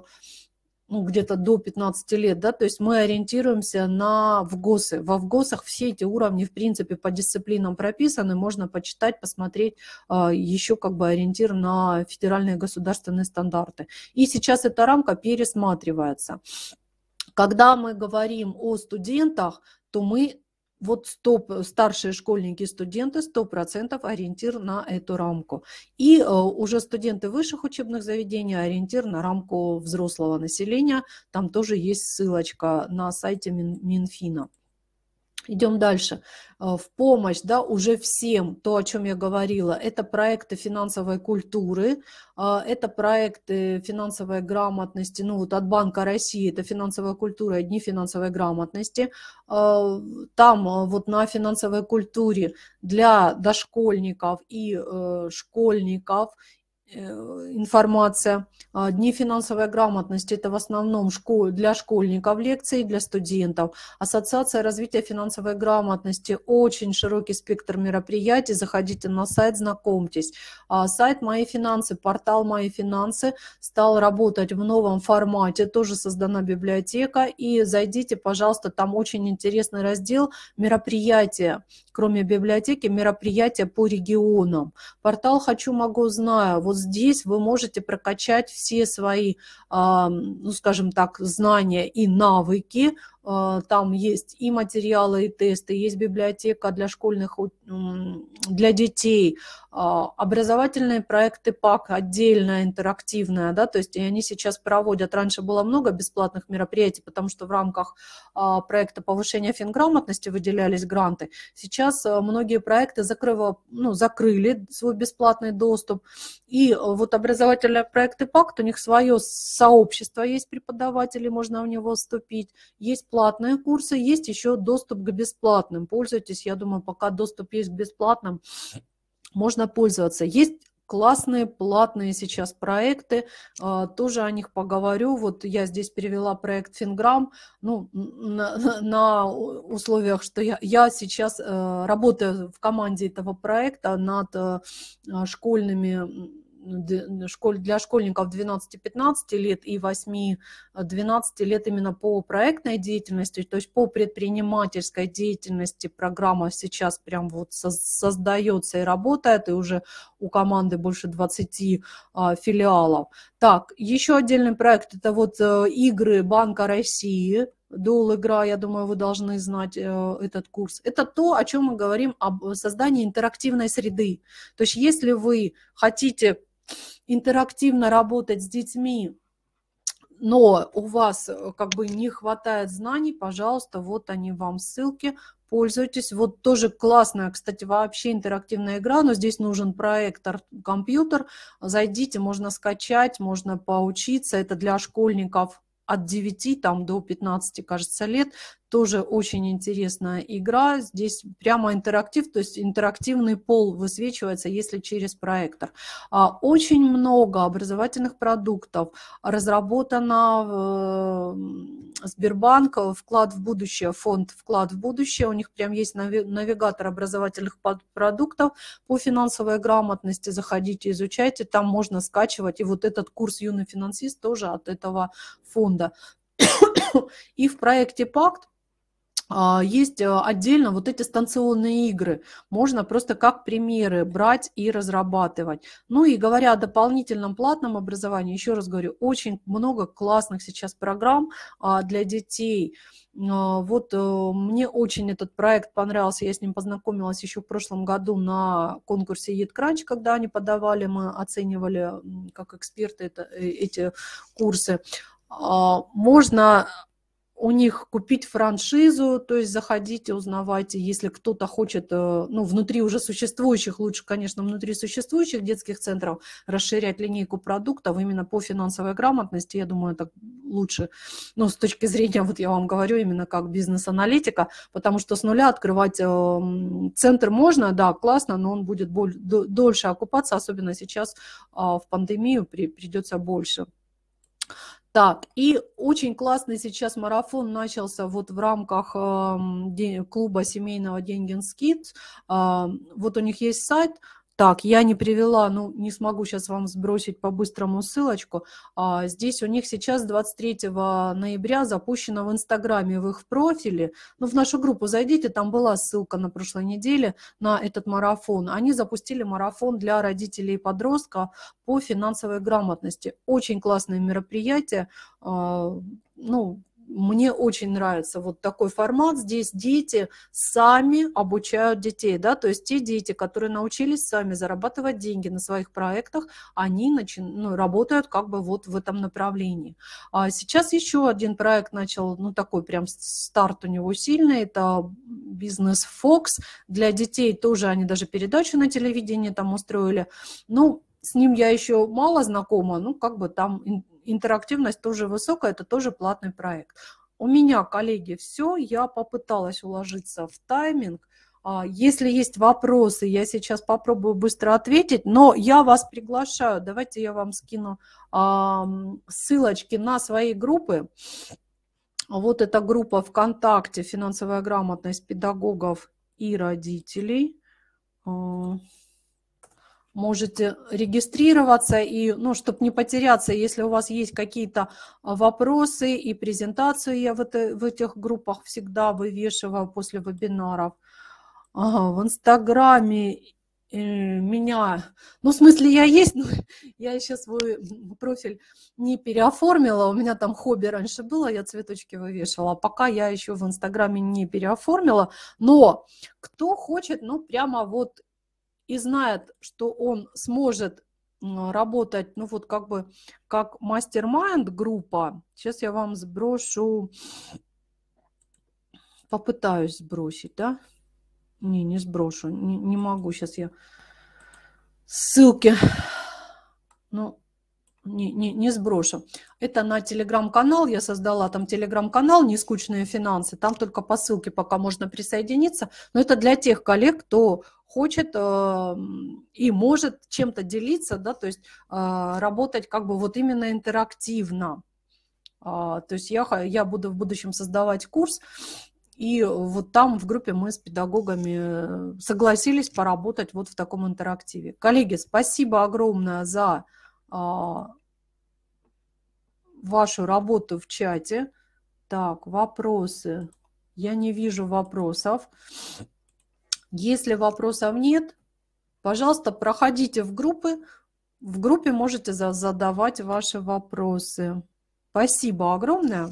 ну, где-то до 15 лет, да, то есть мы ориентируемся на ВГОСы. Во ВГОСах все эти уровни, в принципе, по дисциплинам прописаны, можно почитать, посмотреть а, еще как бы ориентир на федеральные государственные стандарты. И сейчас эта рамка пересматривается. Когда мы говорим о студентах, то мы вот стоп, э, старшие школьники, студенты 100% ориентир на эту рамку. И э, уже студенты высших учебных заведений ориентир на рамку взрослого населения. Там тоже есть ссылочка на сайте Минфина. Идем дальше. Э, в помощь да, уже всем, то, о чем я говорила, это проекты финансовой культуры, э, это проекты финансовой грамотности, ну вот от Банка России это финансовая культура, одни финансовой грамотности. Э, там вот на финансовой культуре для дошкольников и школьников Э, информация. А, дни финансовой грамотности – это в основном школ, для школьников лекции, для студентов. Ассоциация развития финансовой грамотности – очень широкий спектр мероприятий. Заходите на сайт, знакомьтесь. А, сайт «Мои финансы», портал «Мои финансы» стал работать в новом формате. Тоже создана библиотека. И зайдите, пожалуйста, там очень интересный раздел «Мероприятия». Кроме библиотеки, мероприятия по регионам. Портал «Хочу, могу, знаю». Вот здесь вы можете прокачать все свои, ну, скажем так, знания и навыки а, там есть и материалы, и тесты, есть библиотека для школьных, для детей, а, образовательные проекты ПАК, отдельная интерактивная, да, то есть и они сейчас проводят, раньше было много бесплатных мероприятий, потому что в рамках а, проекта повышения финграмотности выделялись гранты. Сейчас многие проекты закрыло, ну, закрыли свой бесплатный доступ, и вот образовательные проекты ПАК, у них свое сообщество есть преподавателей, можно в него вступить, есть платные курсы, есть еще доступ к бесплатным. Пользуйтесь, я думаю, пока доступ есть к бесплатным, можно пользоваться. Есть классные платные сейчас проекты, а, тоже о них поговорю. Вот я здесь перевела проект Финграм, ну, на, на условиях, что я, я сейчас э, работаю в команде этого проекта над э, школьными Э, для школьников 12-15 лет и 8-12 лет именно по проектной деятельности, то есть по предпринимательской деятельности программа сейчас прям вот создается и работает, и уже у команды больше 20 а, филиалов. Так, еще отдельный проект – это вот э, игры Банка России, Дол игра, я думаю, вы должны знать э, этот курс. Это то, о чем мы говорим, об э, создании интерактивной среды. То есть если вы хотите интерактивно работать с детьми, но у вас э, как бы не хватает знаний, пожалуйста, вот они вам ссылки, пользуйтесь. Вот тоже классная, кстати, вообще интерактивная игра, но здесь нужен проектор, компьютер. Зайдите, можно скачать, можно поучиться. Это для школьников от 9 там, до 15, кажется, лет. Тоже очень интересная игра. Здесь прямо интерактив, то есть интерактивный пол высвечивается, если через проектор. А, очень много образовательных продуктов. Разработано Сбербанк «Вклад в будущее», фонд «Вклад в будущее». У них прям есть навигатор образовательных продуктов по финансовой грамотности. Заходите, изучайте. Там можно скачивать. И вот этот курс «Юный финансист» тоже от этого фонда. И в проекте «Пакт» А, есть а, отдельно вот эти станционные игры. Можно просто как примеры брать и разрабатывать. Ну и говоря о дополнительном платном образовании, еще раз говорю, очень много классных сейчас программ а, для детей. Вот э, мне очень этот проект понравился. Я с ним познакомилась еще в прошлом году на конкурсе EatCrunch, когда они подавали, мы оценивали как эксперты это, э, эти курсы. Можно у них купить франшизу, то есть заходите, узнавайте, если кто-то хочет, э, ну, внутри уже существующих, лучше, конечно, внутри существующих детских центров расширять линейку продуктов именно по финансовой грамотности, я думаю, это лучше, ну, с точки зрения, вот я вам говорю, именно как бизнес-аналитика, потому что с нуля открывать эм, центр можно, да, классно, но он будет дольше окупаться, особенно сейчас а, в пандемию придется больше. Так, и очень классный сейчас марафон начался вот в рамках э, клуба семейного Деньгин Э, вот у них есть сайт, так, я не привела, ну, не смогу сейчас вам сбросить по-быстрому ссылочку. А, здесь у них сейчас 23 ноября запущено в Инстаграме, в их профиле. Ну, в нашу группу зайдите, там была ссылка на прошлой неделе на этот марафон. Они запустили марафон для родителей и подростка по финансовой грамотности. Очень классное мероприятие. А, ну, мне очень нравится вот такой формат. Здесь дети сами обучают детей, да, то есть те дети, которые научились сами зарабатывать деньги на своих проектах, они начи... ну, работают как бы вот в этом направлении. А сейчас еще один проект начал, ну, такой прям старт у него сильный, это бизнес Fox для детей тоже, они даже передачу на телевидении там устроили. Ну, с ним я еще мало знакома, ну, как бы там интерактивность тоже высокая, это тоже платный проект. У меня, коллеги, все, я попыталась уложиться в тайминг. А, если есть вопросы, я сейчас попробую быстро ответить, но я вас приглашаю. Давайте я вам скину ссылочки на свои группы. Вот эта группа ВКонтакте «Финансовая грамотность педагогов и родителей». А, можете регистрироваться и, ну, чтобы не потеряться, если у вас есть какие-то а, вопросы и презентацию я в, это, в этих группах всегда вывешиваю после вебинаров. Ага, в Инстаграме э, меня, ну, в смысле, я есть, но <laughs> я еще свой профиль не переоформила, у меня там хобби раньше было, я цветочки вывешивала, пока я еще в Инстаграме не переоформила, но кто хочет, ну, прямо вот и знает, что он сможет работать, ну вот как бы, как мастер-майнд группа. Сейчас я вам сброшу, попытаюсь сбросить, да? Не, не сброшу, не, не могу, сейчас я ссылки, ну, не, не, не сброшу. Это на телеграм-канал, я создала там телеграм-канал «Нескучные финансы», там только по ссылке пока можно присоединиться, но это для тех коллег, кто хочет э, и может чем-то делиться, да, то есть э, работать как бы вот именно интерактивно. Э, то есть я, я буду в будущем создавать курс, и вот там в группе мы с педагогами э, согласились поработать вот в таком интерактиве. Коллеги, спасибо огромное за э, вашу работу в чате. Так, вопросы. Я не вижу вопросов. Если вопросов нет, пожалуйста, проходите в группы. В группе можете задавать ваши вопросы. Спасибо огромное.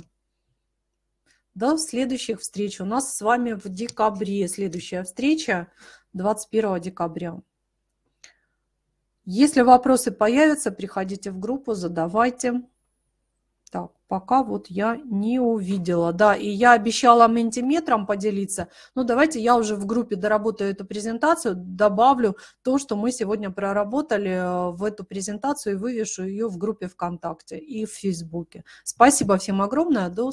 До следующих встреч. У нас с вами в декабре следующая встреча, 21 декабря. Если вопросы появятся, приходите в группу, задавайте. Так, пока вот я не увидела. Да, и я обещала ментиметром поделиться. Ну, давайте я уже в группе доработаю эту презентацию, добавлю то, что мы сегодня проработали э, в эту презентацию и вывешу ее в группе ВКонтакте и в Фейсбуке. Спасибо всем огромное. До